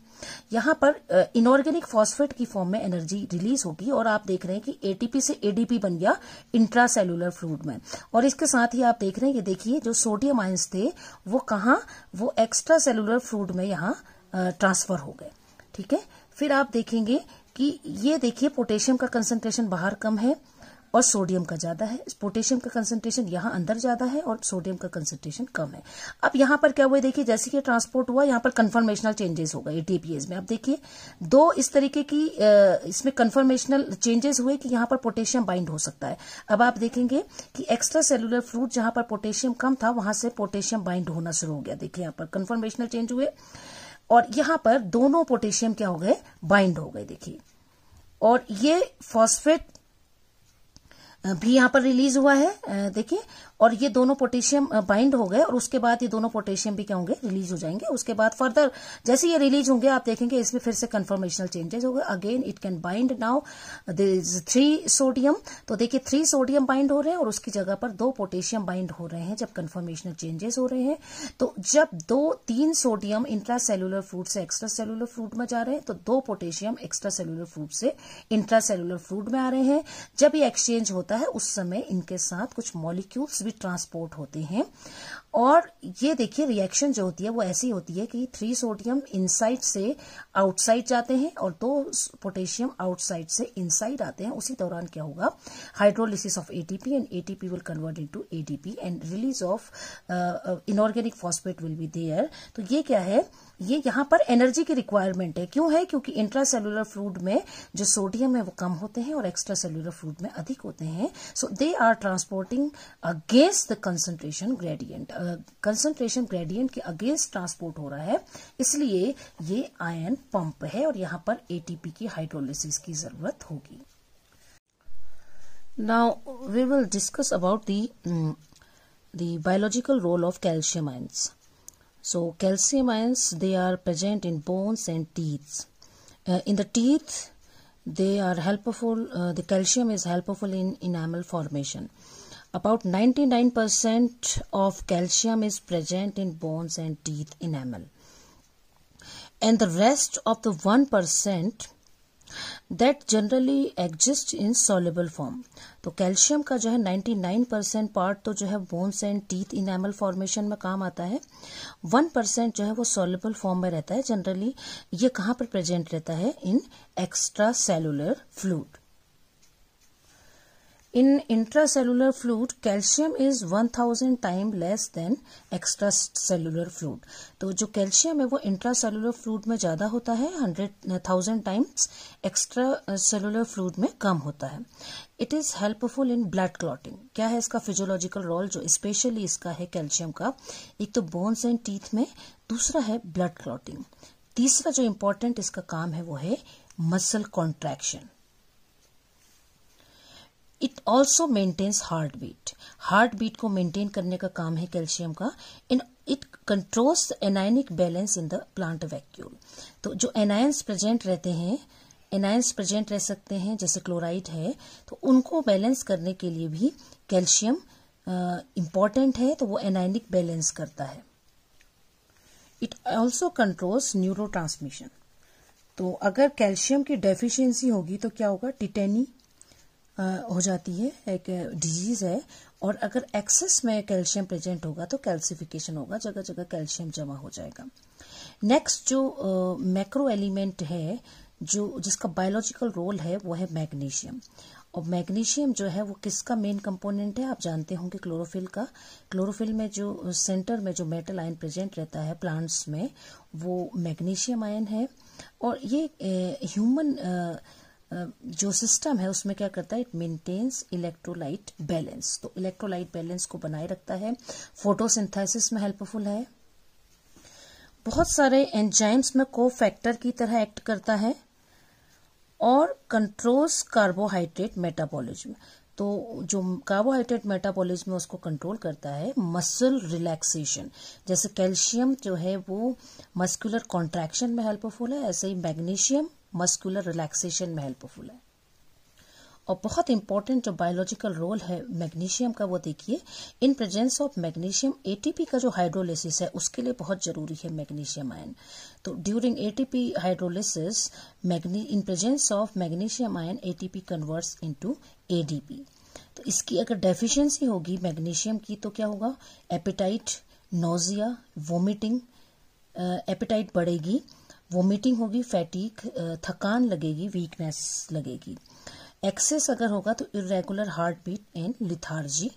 यहां पर इनऑर्गेनिक फॉस्फेट की फॉर्म में एनर्जी रिलीज होगी और आप देख रहे हैं कि एटीपी से एडीपी बन गया इंट्रासेलुलर फ्लूड में और इसके साथ ही आप देख रहे हैं ये देखिए जो सोडियम आइंस थे वो कहा वो एक्स्ट्रा सेलुलर फ्लूड में यहाँ ट्रांसफर हो गए ठीक है फिर आप देखेंगे कि ये देखिए पोटेशियम का कंसेंट्रेशन बाहर कम है और सोडियम का ज्यादा है पोटेशियम का कंसेंट्रेशन यहाँ अंदर ज्यादा है और सोडियम का कंसेंट्रेशन कम है अब यहाँ पर क्या हुआ देखिए जैसे कि ट्रांसपोर्ट हुआ यहाँ पर कन्फर्मेशनल चेंजेस होगा एटीपीएस में अब देखिए दो इस तरीके की इसमें कन्फर्मेशनल चेंजेस हुए कि यहाँ पर पोटेशियम बाइंड हो सकता है अब आप देखेंगे कि एक्स्ट्रा सेलुलर फ्रूट जहां पर पोटेशियम कम था वहां से पोटेशियम बाइंड होना शुरू हो गया देखिए यहाँ पर कन्फर्मेशनल चेंज हुए और यहाँ पर दोनों पोटेशियम क्या हो गए बाइंड हो गए देखिए और ये फॉस्फेट भी यहाँ पर रिलीज हुआ है देखिए और ये दोनों पोटेशियम बाइंड हो गए और उसके बाद ये दोनों पोटेशियम भी क्या होंगे रिलीज हो जाएंगे उसके बाद फर्दर जैसे ये रिलीज होंगे आप देखेंगे इसमें फिर से कन्फर्मेशनल चेंजेस हो गए again it can bind now three sodium तो देखिए थ्री सोडियम बाइंड हो रहे हैं और उसकी जगह पर दो पोटेशियम बाइंड हो रहे हैं जब कन्फर्मेशनल चेंजेस हो रहे हैं तो जब दो तीन सोडियम इंट्रा सेलुलर फ्रूट से एक्स्ट्रा सेलुलर फ्रूट में जा रहे हैं तो दो पोटेशियम एक्स्ट्रा सेलुलर फ्रूट से इंट्रा सेलुलर फ्रूट में आ रहे हैं जब ये एक्सचेंज होता है उस समय इनके साथ कुछ मॉलिक्यूल्स भी ट्रांसपोर्ट होते हैं और ये देखिए रिएक्शन जो होती है वो ऐसी होती है कि थ्री सोडियम इनसाइड से आउटसाइड जाते हैं और दो पोटेशियम आउटसाइड से इनसाइड आते हैं उसी दौरान क्या होगा hydrolysis of ATP and ATP will convert into ADP and release of inorganic phosphate will be there तो ये क्या है ये यहाँ पर एनर्जी की रिक्वायरमेंट है क्यों है क्योंकि इंट्रा सेलुलर फ्लूड में जो सोडियम है वो कम होते हैं और एक्स्ट्रा सेलुलर फ्लूड में अधिक होते हैं so they are transporting against the concentration gradient concentration gradient के अगेंस्ट ट्रांसपोर्ट हो रहा है इसलिए ये आयन पंप है और यहां पर एटीपी की हाइड्रोलिसिस की जरूरत होगी now we will discuss about the the biological role of calcium ions so calcium ions they are present in bones and teeth in the teeth they are helpful the calcium is helpful in enamel formation About 99% of calcium is present in bones and teeth and the rest of the one percent that generally exist in soluble form तो कैल्शियम का जो है 99 परसेंट पार्ट तो जो है bones and teeth enamel formation में काम आता है 1 परसेंट जो है वो सॉलेबल फॉर्म में रहता है जनरली ये कहाँ पर प्रेजेंट रहता है in extracellular fluid in cellular fluid calcium is one 1000 time less than extracellular fluid तो जो कैल्शियम है वो इंट्रा सेलुलर फ्लूड में ज़्यादा होता है 100 thousand times extracellular fluid में कम होता है it is helpful in blood clotting क्या है इसका फिजियोलॉजिकल रोल जो स्पेशली इसका है कैल्शियम का एक तो बोन्स एंड टीथ में दूसरा है ब्लड क्लॉटिंग तीसरा जो इम्पोर्टेंट इसका काम है वो है muscle contraction it also maintains heart beat heart beat को मेंटेन करने का काम है कैल्शियम का in it controls anionic balance in the plant vacuole तो जो एनायंस प्रेजेंट रहते हैं एनायंस प्रेजेंट रह सकते हैं जैसे क्लोराइड है तो उनको बैलेंस करने के लिए भी कैल्शियम इम्पॉर्टेंट है तो वो एनायनिक बैलेंस करता है इट ऑल्सो कंट्रोल्स न्यूरो तो अगर कैल्शियम की डेफिशिएंसी होगी तो क्या होगा टिटेनी हो जाती है एक डिजीज है और अगर एक्सेस में कैल्शियम प्रेजेंट होगा तो कैल्सिफिकेशन होगा जगह जगह कैल्शियम जमा हो जाएगा नेक्स्ट जो मैक्रो एलिमेंट है जो जिसका बायोलॉजिकल रोल है वो है मैग्नीशियम और मैग्नीशियम जो है वो किसका मेन कंपोनेंट है आप जानते होंगे क्लोरोफिल का क्लोरोफिल में जो सेंटर में जो मेटल आयन प्रेजेंट रहता है प्लांट्स में वो मैग्नीशियम आयन है और ये ह्यूमन uh, जो सिस्टम है उसमें क्या करता है इट मेंटेन्स इलेक्ट्रोलाइट बैलेंस तो इलेक्ट्रोलाइट बैलेंस को बनाए रखता है फोटोसिंथेसिस में हेल्पफुल है बहुत सारे एंजाइम्स में को फैक्टर की तरह एक्ट करता है और कंट्रोल्स कार्बोहाइड्रेट मेटाबॉलिज्म तो जो कार्बोहाइड्रेट मेटाबॉलिज्म है उसको कंट्रोल करता है मसल रिलैक्सेशन जैसे कैल्शियम जो है वो मस्कुलर कॉन्ट्रैक्शन में हेल्पफुल है ऐसे ही मैग्नीशियम मस्कुलर रिलैक्सेशन में हेल्पफुल है और बहुत इंपॉर्टेंट जो बायोलॉजिकल रोल है मैग्नीशियम का वो देखिए in presence of magnesium ATP का जो हाइड्रोलिसिस है उसके लिए बहुत जरूरी है मैग्नीशियम आयन तो during ATP hydrolysis in presence of magnesium ion ATP converts into ADP तो इसकी अगर डेफिशिएंसी होगी मैग्नीशियम की तो क्या होगा एपिटाइट नोजिया वोमिटिंग एपिटाइट बढ़ेगी वोमिटिंग होगी फैटीक थकान लगेगी वीकनेस लगेगी एक्सेस अगर होगा तो irregular heart beat and lethargy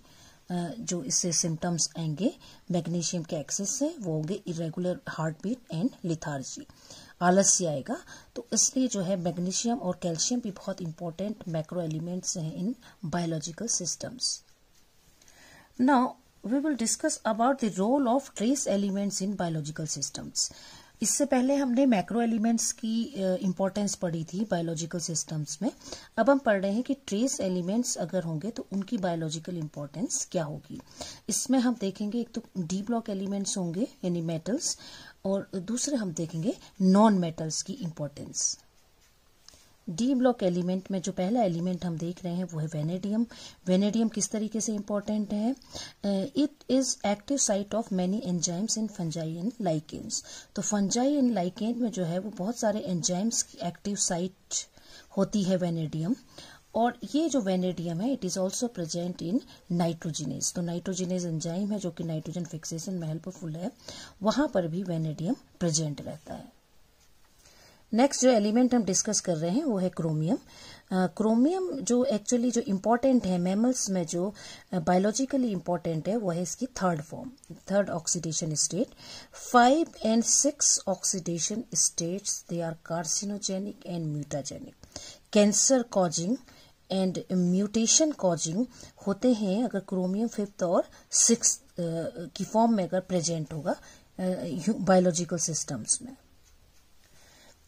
जो इससे सिम्टम्स आएंगे मैग्नीशियम के एक्सेस से वो होंगे irregular heart beat and lethargy आलस्य आएगा तो इसलिए जो है मैग्नीशियम और कैल्शियम भी बहुत इंपॉर्टेंट मैक्रो एलिमेंट्स हैं in biological systems now we will discuss about the role of trace elements in biological systems इससे पहले हमने मैक्रो एलिमेंट्स की इम्पोर्टेंस पढ़ी थी बायोलॉजिकल सिस्टम्स में अब हम पढ़ रहे हैं कि ट्रेस एलिमेंट्स अगर होंगे तो उनकी बायोलॉजिकल इम्पोर्टेंस क्या होगी इसमें हम देखेंगे एक तो डी ब्लॉक एलिमेंट्स होंगे यानी मेटल्स और दूसरे हम देखेंगे नॉन मेटल्स की इम्पोर्टेंस डी ब्लॉक एलिमेंट में जो पहला एलिमेंट हम देख रहे हैं वो है वेनेडियम वेनेडियम किस तरीके से इम्पोर्टेंट है it is active site of many enzymes in fungi and lichens तो फंजाई एंड लाइकेन में जो है वो बहुत सारे एंजाइम्स की एक्टिव साइट होती है वेनेडियम और ये जो वेनेडियम है it is also present in nitrogenase तो नाइट्रोजिनेस एंजाइम है जो कि नाइट्रोजन फिक्सेशन में हेल्पफुल है वहां पर भी वेनेडियम प्रेजेंट रहता है नेक्स्ट जो एलिमेंट हम डिस्कस कर रहे हैं वो है क्रोमियम क्रोमियम uh, जो एक्चुअली जो इम्पॉर्टेंट है मेमल्स में जो बायोलॉजिकली uh, इम्पॉर्टेंट है वो है इसकी third form third oxidation state five and six oxidation states they are carcinogenic and mutagenic cancer causing and mutation causing होते हैं अगर क्रोमियम फिफ्थ और सिक्स uh, की फॉर्म में अगर प्रेजेंट होगा बायोलॉजिकल uh, सिस्टम्स में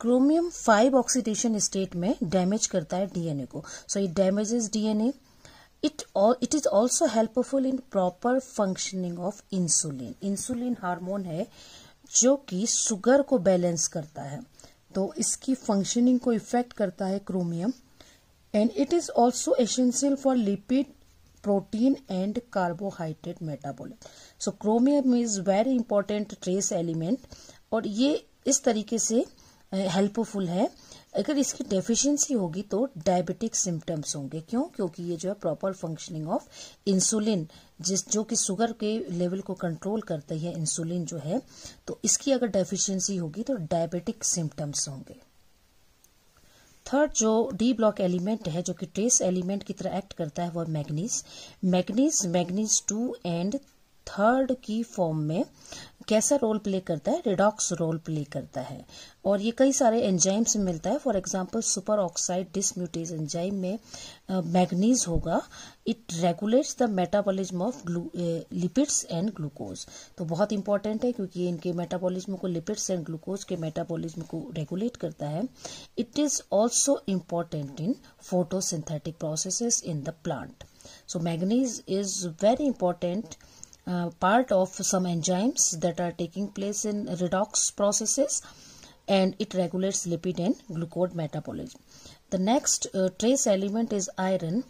क्रोमियम फाइव ऑक्सीडेशन स्टेट में डैमेज करता है डीएनए को सो it damages DNA it it is also helpful in proper functioning of insulin insulin hormone है जो कि शुगर को बैलेंस करता है तो इसकी फंक्शनिंग को इफेक्ट करता है chromium and it is also essential for lipid protein and carbohydrate metabolic so chromium is very important trace element और ये इस तरीके से हेल्पफुल है अगर इसकी डेफिशिएंसी होगी तो डायबिटिक सिम्टम्स होंगे क्यों क्योंकि ये जो है प्रॉपर फंक्शनिंग ऑफ इंसुलिन जिस जो कि शुगर के लेवल को कंट्रोल करती है इंसुलिन जो है तो इसकी अगर डेफिशिएंसी होगी तो डायबिटिक सिम्टम्स होंगे थर्ड जो डी ब्लॉक एलिमेंट है जो कि ट्रेस एलिमेंट की तरह एक्ट करता है वह manganese manganese manganese two and third की फॉर्म में कैसा रोल प्ले करता है रिडॉक्स रोल प्ले करता है और ये कई सारे एंजाइम से मिलता है for example super oxide dismutase enzyme में मैग्नीज होगा it regulates the metabolism of lipids and glucose तो बहुत इंपॉर्टेंट है क्योंकि इनके मेटाबॉलिज्म को लिपिड्स एंड ग्लूकोज के मेटाबॉलिज्म को रेगुलेट करता है it is also important in photosynthetic process in the plant so manganese is very important part of some enzymes that are taking place in redox processes and it regulates lipid and glucose metabolism. The next uh, trace element is iron.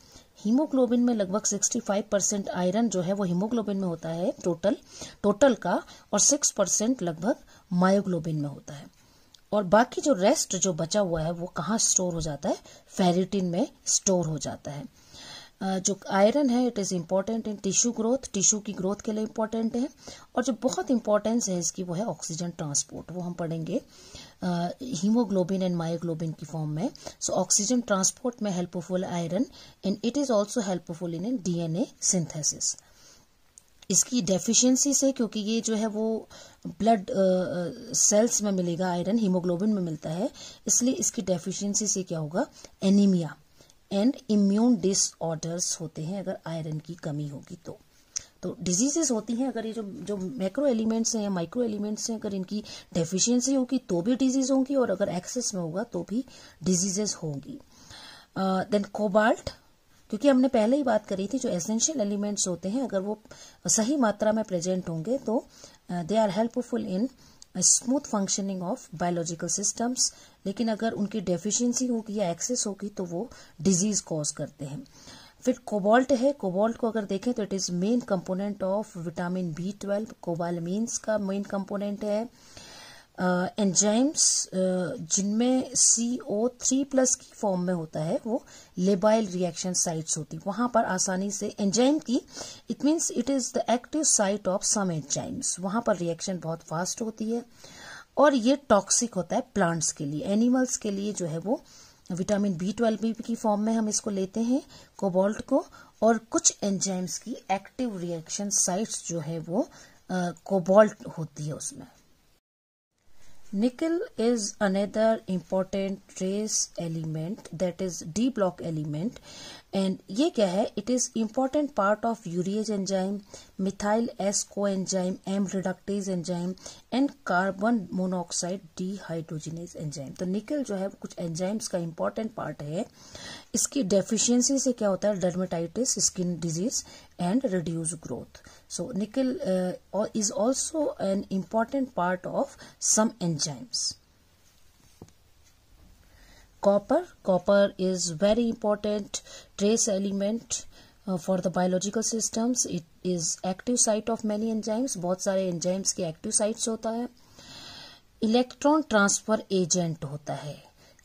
Haemoglobin में लगभग 65 परसेंट आयरन जो है वो हीमोग्लोबिन में होता है टोटल टोटल का और 6 परसेंट लगभग मायोग्लोबिन में होता है और बाकी जो रेस्ट जो बचा हुआ है वो कहाँ स्टोर हो जाता है फेरिटिन में स्टोर हो जाता है जो आयरन है it is important in tissue growth tissue की ग्रोथ के लिए इम्पॉर्टेंट है और जो बहुत इंपॉर्टेंस है इसकी वो है ऑक्सीजन ट्रांसपोर्ट वो हम पढ़ेंगे हीमोग्लोबिन एंड मायोग्लोबिन की फॉर्म में सो ऑक्सीजन ट्रांसपोर्ट में helpful iron and it is also helpful in DNA synthesis इसकी डेफिशिएंसी से क्योंकि ये जो है वो ब्लड सेल्स में मिलेगा आयरन हीमोग्लोबिन में मिलता है इसलिए इसकी डेफिशिएंसी से क्या होगा एनीमिया एंड इम्यून डिसऑर्डर्स होते हैं अगर आयरन की कमी होगी तो तो डिजीजेस होती हैं अगर ये जो जो मैक्रो एलिमेंट्स हैं या माइक्रो एलिमेंट्स हैं अगर इनकी डेफिशिएंसी होगी तो भी डिजीज होंगी और अगर एक्सेस में होगा तो भी डिजीजेस होंगी देन कोबाल्ट क्योंकि हमने पहले ही बात करी थी जो एसेंशियल एलिमेंट्स होते हैं अगर वो सही मात्रा में प्रेजेंट होंगे तो they are helpful in smooth functioning of biological systems लेकिन अगर उनकी डेफिशिएंसी होगी या एक्सेस होगी तो वो डिजीज कॉज करते हैं फिर कोबाल्ट है कोबाल्ट को अगर देखें तो it is main component of vitamin B twelve cobalt का मेन कंपोनेंट है एंजाइम्स जिनमें सी ओ थ्री प्लस की फॉर्म में होता है वो लेबाइल रिएक्शन साइट्स होती वहां पर आसानी से एंजाइम की it means it is the active site of some enzymes वहां पर रिएक्शन बहुत फास्ट होती है और ये टॉक्सिक होता है प्लांट्स के लिए एनिमल्स के लिए जो है वो विटामिन बी ट्वेल्व की फॉर्म में हम इसको लेते हैं कोबोल्ट को और कुछ एंजाइम्स की एक्टिव रिएक्शन साइट्स जो है वो uh, होती है उसमें Nickel is another important trace element that is D block element and ये क्या है It is important part of urease enzyme, methyl S coenzyme, M reductase enzyme and carbon monoxide dehydrogenase enzyme. तो निकल जो है वो कुछ एंजाइम्स का important part है इसकी deficiency से क्या होता है dermatitis, skin disease and reduced growth. So nickel uh, is also an important part of some enzymes. Copper, copper is very important trace element uh, for the biological systems. It is active site of many enzymes. bahut sare enzymes ke active sites hota hai electron transfer agent hota hai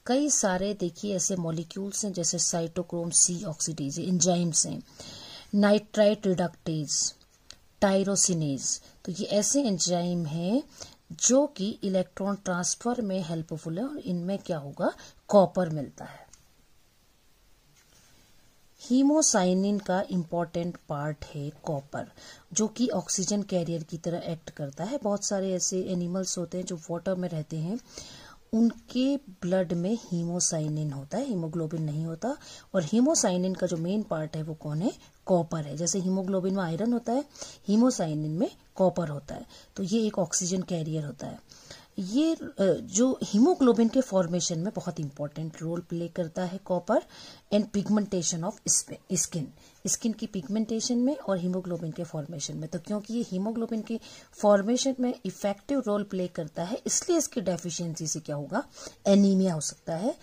कई सारे देखिए ऐसे मॉलिक्यूल्स हैं जैसे साइटोक्रोम सी ऑक्सीडेज एंजाइम्स हैं नाइट्राइट रिडक्टेज टाइरोसिनेज तो ये ऐसे एंजाइम है जो कि इलेक्ट्रॉन ट्रांसफर में हेल्पफुल है और इनमें क्या होगा कॉपर मिलता है हीमोसाइनिन का इम्पॉर्टेंट पार्ट है कॉपर जो कि ऑक्सीजन कैरियर की तरह एक्ट करता है बहुत सारे ऐसे एनिमल्स होते हैं जो वाटर में रहते हैं उनके ब्लड में हीमोसाइनिन होता है हीमोग्लोबिन नहीं होता और हीमोसाइनिन का जो मेन पार्ट है वो कौन है कॉपर है जैसे हीमोग्लोबिन में आयरन होता है हीमोसाइनिन में कॉपर होता है तो ये एक ऑक्सीजन कैरियर होता है ये जो हीमोग्लोबिन के फॉर्मेशन में बहुत इंपॉर्टेंट रोल प्ले करता है copper and pigmentation of skin skin की पिगमेंटेशन में और हीमोग्लोबिन के फॉर्मेशन में तो क्योंकि ये हीमोग्लोबिन के फॉर्मेशन में इफेक्टिव रोल प्ले करता है इसलिए इसकी डेफिशिएंसी से क्या होगा एनीमिया हो सकता है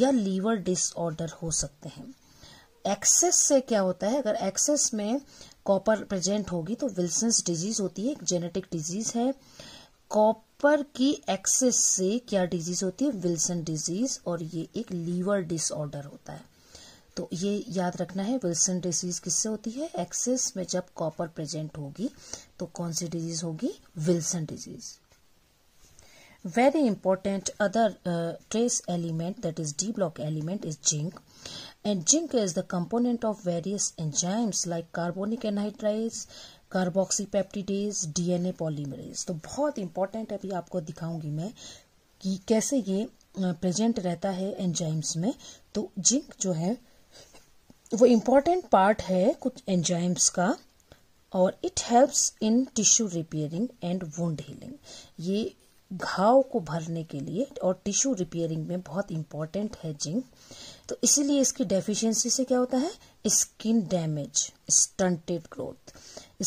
या लीवर डिसऑर्डर हो सकते हैं एक्सेस से क्या होता है अगर एक्सेस में कॉपर प्रेजेंट होगी तो विल्सन्स डिजीज होती है एक जेनेटिक डिजीज है कॉपर की एक्सेस से क्या डिजीज होती है विल्सन डिजीज और ये एक लीवर डिसऑर्डर होता है तो ये याद रखना है विल्सन डिजीज किससे होती है एक्सेस में जब कॉपर प्रेजेंट होगी तो कौन सी डिजीज होगी Wilson disease very important other trace element that is D block element is zinc and zinc is the component of various enzymes like carbonic anhydrase carboxypeptidase DNA polymerase तो बहुत इंपॉर्टेंट अभी आपको दिखाऊंगी मैं कि कैसे ये प्रेजेंट रहता है एंजाइम्स में तो जिंक जो है वो इम्पॉर्टेंट पार्ट है कुछ एंजाइम्स का और it helps in tissue repairing and wound healing ये घाव को भरने के लिए और टिश्यू रिपेयरिंग में बहुत इम्पॉर्टेंट है जिंक तो इसीलिए इसकी डेफिशिएंसी से क्या होता है skin damage stunted growth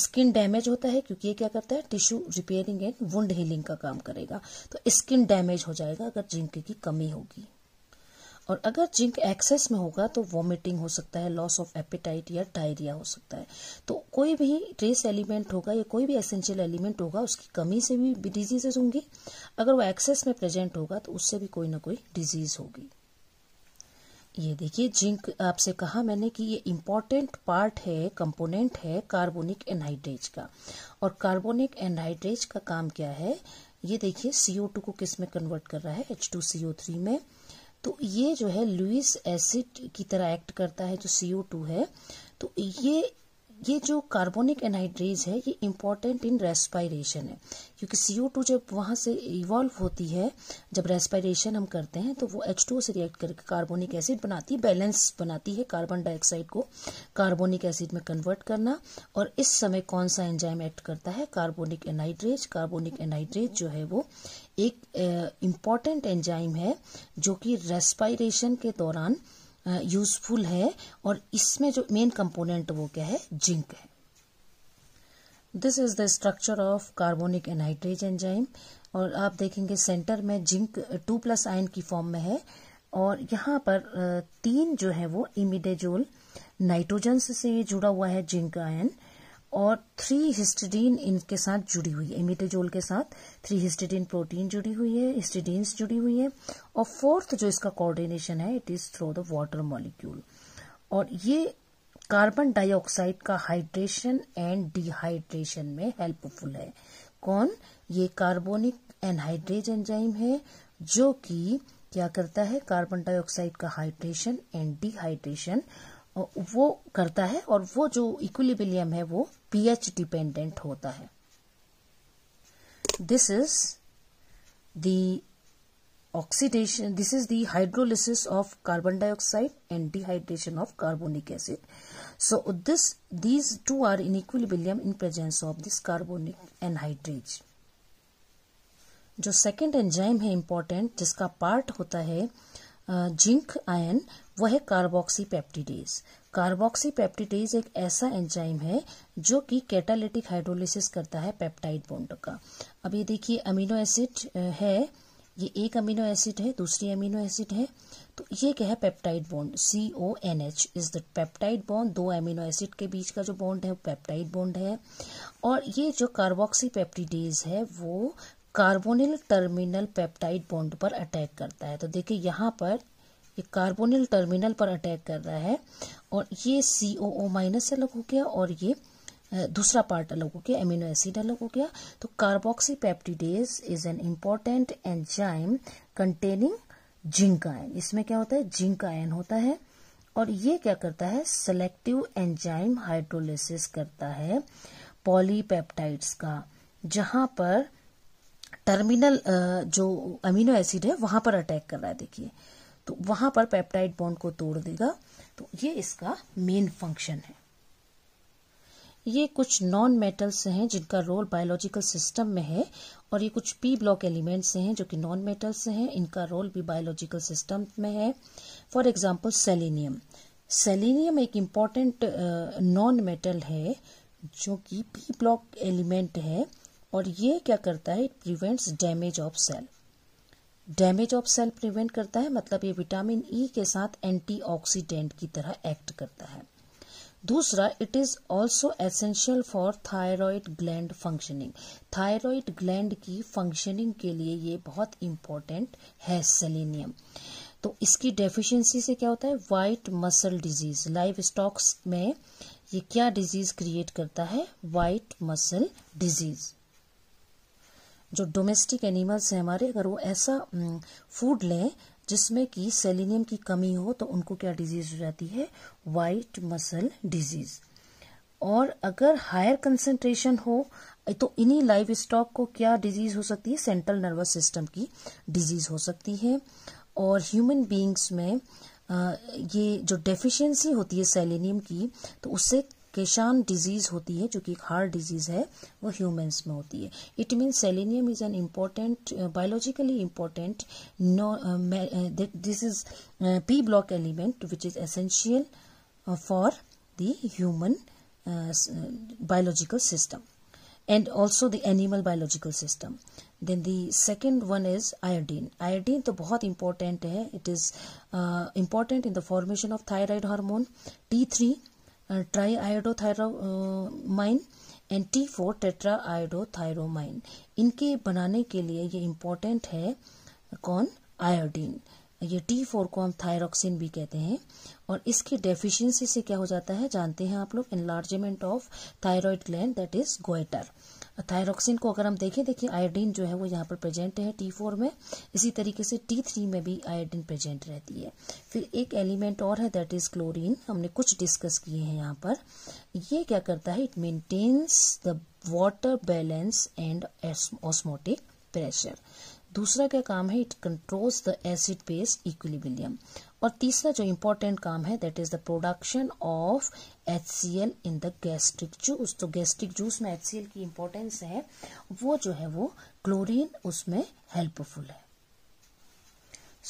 skin damage होता है क्योंकि ये क्या करता है tissue repairing and wound healing का काम करेगा तो स्किन डैमेज हो जाएगा अगर जिंक की कमी होगी और अगर जिंक एक्सेस में होगा तो वॉमिटिंग हो सकता है लॉस ऑफ एपेटाइट या डायरिया हो सकता है तो कोई भी ट्रेस एलिमेंट होगा या कोई भी एसेंशियल एलिमेंट होगा उसकी कमी से भी डिजीजेज होंगी अगर वो एक्सेस में प्रेजेंट होगा तो उससे भी कोई ना कोई डिजीज होगी ये देखिए जिंक आपसे कहा मैंने कि ये इम्पॉर्टेंट पार्ट है कंपोनेंट है कार्बोनिक एनहाइड्रेज का और कार्बोनिक एनहाइड्रेज का काम क्या है ये देखिए सीओ टू को किस में कन्वर्ट कर रहा है एच टू सीओ थ्री में तो ये जो है लुइस एसिड की तरह एक्ट करता है जो सीओ टू है तो ये ये जो कार्बोनिक एनहाइड्रेज है ये इम्पॉर्टेंट इन रेस्पायरेशन है क्योंकि सी ओ टू जब वहाँ से इवॉल्व होती है जब रेस्पायरेशन हम करते हैं तो वो एच टू से रिएक्ट करके कार्बोनिक एसिड बनाती है बैलेंस बनाती है कार्बन डाइऑक्साइड को कार्बोनिक एसिड में कन्वर्ट करना और इस समय कौन सा एंजाइम एक्ट करता है कार्बोनिक एनहाइड्रेज कार्बोनिक एनहाइड्रेज जो है वो एक इम्पॉर्टेंट एंजाइम है जो कि रेस्पायरेशन के दौरान यूजफुल है और इसमें जो मेन कंपोनेंट वो क्या है जिंक है this is the structure of carbonic anhydrase enzyme और आप देखेंगे सेंटर में जिंक टू प्लस आयन की फॉर्म में है और यहाँ पर तीन जो है वो इमिडेजोल नाइट्रोजन से जुड़ा हुआ है जिंक आयन और थ्री हिस्टिडीन इनके साथ जुड़ी हुई है इमिटेजोल के साथ थ्री हिस्टिडीन प्रोटीन जुड़ी हुई है हिस्टिडीन्स जुड़ी हुई है और फोर्थ जो इसका कोऑर्डिनेशन है it is through the water molecule और ये कार्बन डाइऑक्साइड का हाइड्रेशन एंड डिहाइड्रेशन में हेल्पफुल है कौन ये कार्बोनिक एनहाइड्रेज एंजाइम है जो कि क्या करता है कार्बन डाइऑक्साइड का हाइड्रेशन एंड डिहाइड्रेशन वो करता है और वो जो इक्विलिबिलियम है वो पीएच डिपेंडेंट होता है this is oxidation this is the hydrolysis of carbon dioxide and dehydration of carbonic acid so this these two are in equilibrium in presence of this carbonic anhydrase जो सेकेंड एंजाइम है इंपॉर्टेंट जिसका पार्ट होता है जिंक आयन वह है कार्बोक्सी कार्बोक्सी कार्बोक्सीपेप्टिडेज एक ऐसा एंजाइम है जो कि कैटालिटिक हाइड्रोलिसिस करता है पेप्टाइड बॉन्ड का अब ये देखिए अमीनो एसिड है ये एक अमीनो एसिड है दूसरी अमीनो एसिड है तो ये क्या है peptide bond C O N H is the peptide bond दो अमीनो एसिड के बीच का जो बॉन्ड है वो पेप्टाइड बॉन्ड है और ये जो कार्बोक्सी कार्बोक्सीपेप्टिडेज है वो कार्बोनिल टर्मिनल पेप्टाइड बॉन्ड पर अटैक करता है तो देखिए यहाँ पर ये कार्बोनिल टर्मिनल पर अटैक कर रहा है और ये सी ओ ओ माइनस से अलग हो गया और ये दूसरा पार्ट अलग हो गया एमिनो एसिड अलग हो गया तो peptidase is an important enzyme containing zinc ion इसमें क्या होता है जिंक आयन होता है और ये क्या करता है सेलेक्टिव एंजाइम हाइड्रोलिसिस करता है पॉलीपेप्टाइड्स का जहां पर टर्मिनल जो अमीनो एसिड है वहां पर अटैक कर रहा है देखिए तो वहां पर पेप्टाइड बॉन्ड को तोड़ देगा तो ये इसका मेन फंक्शन है ये कुछ नॉन मेटल्स हैं जिनका रोल बायोलॉजिकल सिस्टम में है और ये कुछ पी ब्लॉक एलिमेंट्स हैं जो कि नॉन मेटल्स हैं इनका रोल भी बायोलॉजिकल सिस्टम में है फॉर एग्जांपल सेलेनियम सेलेनियम एक इम्पॉर्टेंट नॉन मेटल है जो कि पी ब्लॉक एलिमेंट है और ये क्या करता है it prevents damage of cell damage of cell prevent करता है मतलब ये विटामिन ई e के साथ एंटीऑक्सीडेंट की तरह एक्ट करता है दूसरा it is also essential for thyroid gland functioning thyroid gland की फंक्शनिंग के लिए ये बहुत इंपॉर्टेंट है सेलेनियम तो इसकी डेफिशिएंसी से क्या होता है white muscle disease livestocks में ये क्या डिजीज क्रिएट करता है वाइट मसल डिजीज़ जो डोमेस्टिक एनिमल्स हैं हमारे अगर वो ऐसा फूड लें जिसमें कि सेलिनियम की कमी हो तो उनको क्या डिजीज़ हो जाती है वाइट मसल डिजीज़ और अगर हायर कंसेंट्रेशन हो तो इन्हीं लाइफ स्टॉक को क्या डिजीज़ हो सकती है सेंट्रल नर्वस सिस्टम की डिजीज़ हो सकती है और ह्यूमन बींग्स में ये जो डेफिशिएंसी होती है सेलेनियम की तो उससे केशान डिजीज होती है जो कि एक हार्ट डिजीज है वो ह्यूमंस में होती है it mean selenium is an important biologically important no this is P block element which is essential for the human uh, biological system and also the animal biological system then the second one is iodine iodine तो बहुत important है it is uh, important in the formation of thyroid hormone T3 triiodothyronine and T four tetraiodothyronine इनके बनाने के लिए ये इम्पोर्टेंट है कौन आयोडीन ये टी फोर को हम थायरोक्सिन भी कहते हैं और इसकी डेफिशिएंसी से क्या हो जाता है जानते हैं आप लोग enlargement of thyroid gland that is goitre thyroxine को अगर हम देखें देखिए आयोडीन जो है वो यहाँ पर प्रेजेंट है टी फोर में इसी तरीके से टी थ्री में भी आयोडीन प्रेजेंट रहती है फिर एक एलिमेंट और है दैट इज क्लोरीन हमने कुछ डिस्कस किए हैं यहाँ पर ये क्या करता है it maintains the water balance and osmotic pressure दूसरा क्या काम है it controls the acid base equilibrium और तीसरा जो इंपॉर्टेंट काम है that is the production of HCl in the gastric juice तो गैस्ट्रिक जूस में एचसीएल की इम्पोर्टेंस है वो जो है वो क्लोरीन उसमें हेल्पफुल है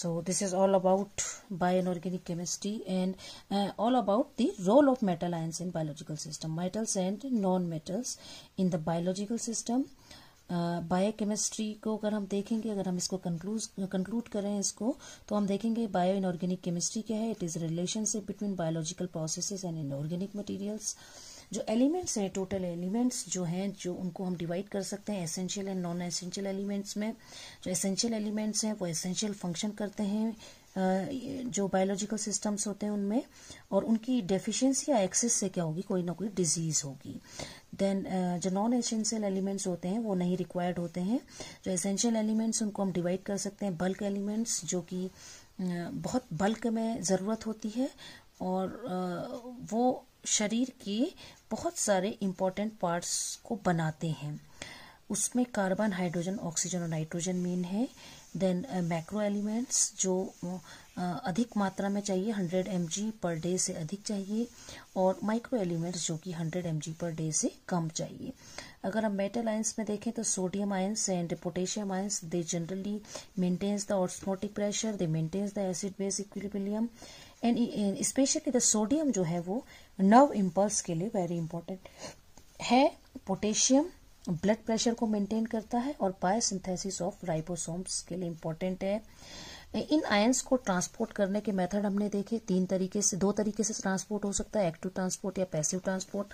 so this is all about bio organic chemistry and all about the role of metal ions in biological system metals and non metals in the biological system biochemistry को अगर हम देखेंगे अगर हम इसको कंक्लूज कंक्लूड करें इसको तो हम देखेंगे बायो इनऑर्गेनिक केमिस्ट्री क्या है it is relationship between biological processes and inorganic materials जो एलिमेंट्स हैं टोटल एलिमेंट्स जो हैं जो उनको हम डिवाइड कर सकते हैं essential and non essential elements में जो एसेंशियल एलिमेंट्स हैं वो एसेंशियल फंक्शन करते हैं जो बायोलॉजिकल सिस्टम्स होते हैं उनमें और उनकी डेफिशिएंसी या एक्सेस से क्या होगी कोई ना कोई डिजीज होगी देन uh, जो नॉन एसेंशियल एलिमेंट्स होते हैं वो नहीं रिक्वायर्ड होते हैं जो एसेंशियल एलिमेंट्स उनको हम डिवाइड कर सकते हैं बल्क एलिमेंट्स जो कि uh, बहुत बल्क में ज़रूरत होती है और uh, वो शरीर के बहुत सारे इम्पॉर्टेंट पार्ट्स को बनाते हैं उसमें कार्बन हाइड्रोजन ऑक्सीजन और नाइट्रोजन मेन है देन मैक्रो एलिमेंट्स जो अधिक मात्रा में चाहिए 100 एम पर डे से अधिक चाहिए और माइक्रो एलिमेंट्स जो कि 100 एम पर डे से कम चाहिए अगर हम मेटल आयंस में देखें तो sodium ions and potassium ions they generally maintains the osmotic pressure they maintains the acid base equilibrium and specially the sodium जो है वो नर्व इम्पल्स के लिए वेरी इंपॉर्टेंट है पोटेशियम ब्लड प्रेशर को मेंटेन करता है और बायोसिंथेसिस ऑफ राइबोसोम्स के लिए इम्पॉर्टेंट है इन आयंस को ट्रांसपोर्ट करने के मेथड हमने देखे तीन तरीके से दो तरीके से ट्रांसपोर्ट हो सकता है एक्टिव ट्रांसपोर्ट या पैसिव ट्रांसपोर्ट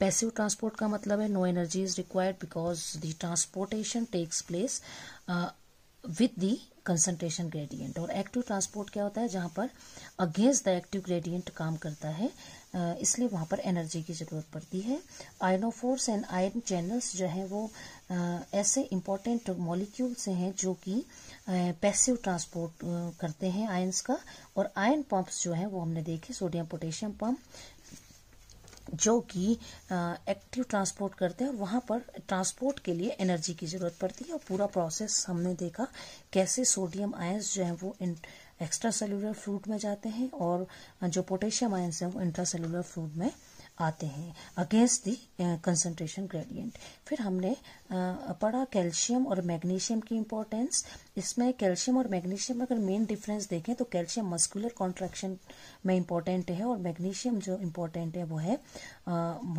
पैसिव ट्रांसपोर्ट का मतलब है no energy is required because the transportation takes place with the concentration gradient और एक्टिव ट्रांसपोर्ट क्या होता है जहां पर अगेंस्ट द एक्टिव ग्रेडियंट काम करता है uh, इसलिए वहां पर एनर्जी की ज़रूरत पड़ती है आयनोफोर्स एंड आयन चैनल्स जो है वो uh, ऐसे इंपॉर्टेंट मॉलिक्यूल्स हैं जो कि uh, पैसिव ट्रांसपोर्ट करते हैं आयंस का और आयन पंप्स जो है वो हमने देखे सोडियम पोटेशियम पंप जो कि एक्टिव ट्रांसपोर्ट करते हैं और वहां पर ट्रांसपोर्ट के लिए एनर्जी की ज़रूरत पड़ती है और पूरा प्रोसेस हमने देखा कैसे सोडियम आयंस जो है वो एक्स्ट्रा सेलुलर फ्रूट में जाते हैं और जो पोटेशियम आयंस हैं वो इंट्रा सेलुलर फ्रूट में आते हैं अगेंस्ट दी कंसंट्रेशन ग्रेडियंट फिर हमने uh, पढ़ा कैल्शियम और मैग्नीशियम की इम्पोर्टेंस इसमें कैल्शियम और मैग्नीशियम अगर मेन डिफरेंस देखें तो कैल्शियम मस्कुलर कॉन्ट्रैक्शन में इम्पोर्टेंट है और मैग्नीशियम जो इम्पोर्टेंट है वो है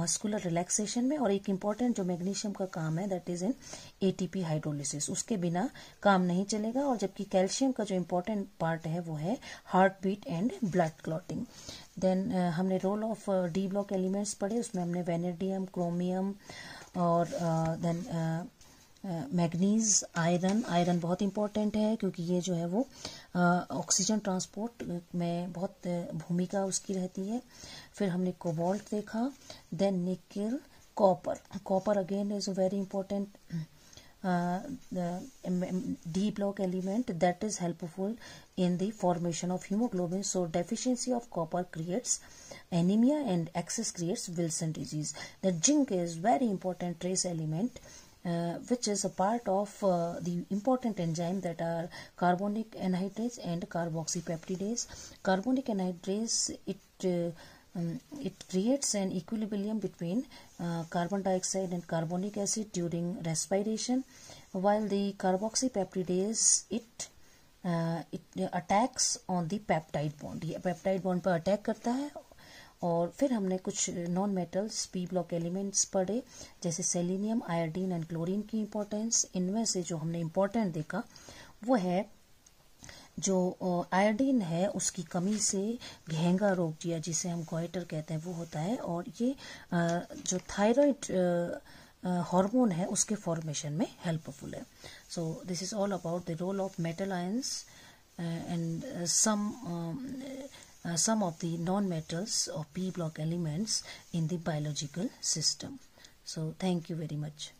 मस्कुलर uh, रिलैक्सेशन में और एक इम्पॉर्टेंट जो मैग्नीशियम का काम है that is in ATP hydrolysis उसके बिना काम नहीं चलेगा और जबकि कैल्शियम का जो इम्पोर्टेंट पार्ट है वो है heart beat and blood clotting then uh, हमने role of d block elements पढ़े उसमें हमने वेनेडियम क्रोमियम और देन मैग्नीज आयरन आयरन बहुत इंपॉर्टेंट है क्योंकि ये जो है वो ऑक्सीजन uh, ट्रांसपोर्ट uh, में बहुत भूमिका उसकी रहती है फिर हमने कोबाल्ट देखा then nickel copper copper again is very important the uh, uh, D block element that is helpful in the formation of hemoglobin. So deficiency of copper creates anemia and excess creates Wilson disease. The zinc is very important trace element uh, which is a part of uh, the important enzyme that are carbonic anhydrase and carboxypeptidase. Carbonic anhydrase it uh, um, it creates an equilibrium between uh, carbon dioxide and carbonic acid during respiration while the carboxypeptidase it uh, it attacks on the peptide bond ye peptide bond par attack karta hai और फिर हमने कुछ non metals p block elements पढ़े जैसे सेलिनियम आयोडीन एंड क्लोरीन की इम्पोर्टेंस इनमें से जो हमने इम्पोर्टेंट देखा वो है जो आयोडीन है उसकी कमी से घेंगा रोग या जिसे हम गोइटर कहते हैं वो होता है और ये जो थायराइड हार्मोन है उसके फॉर्मेशन में हेल्पफुल है so this is all about the role of metal ions and some some of the non metals or p block elements in the biological system so thank you very much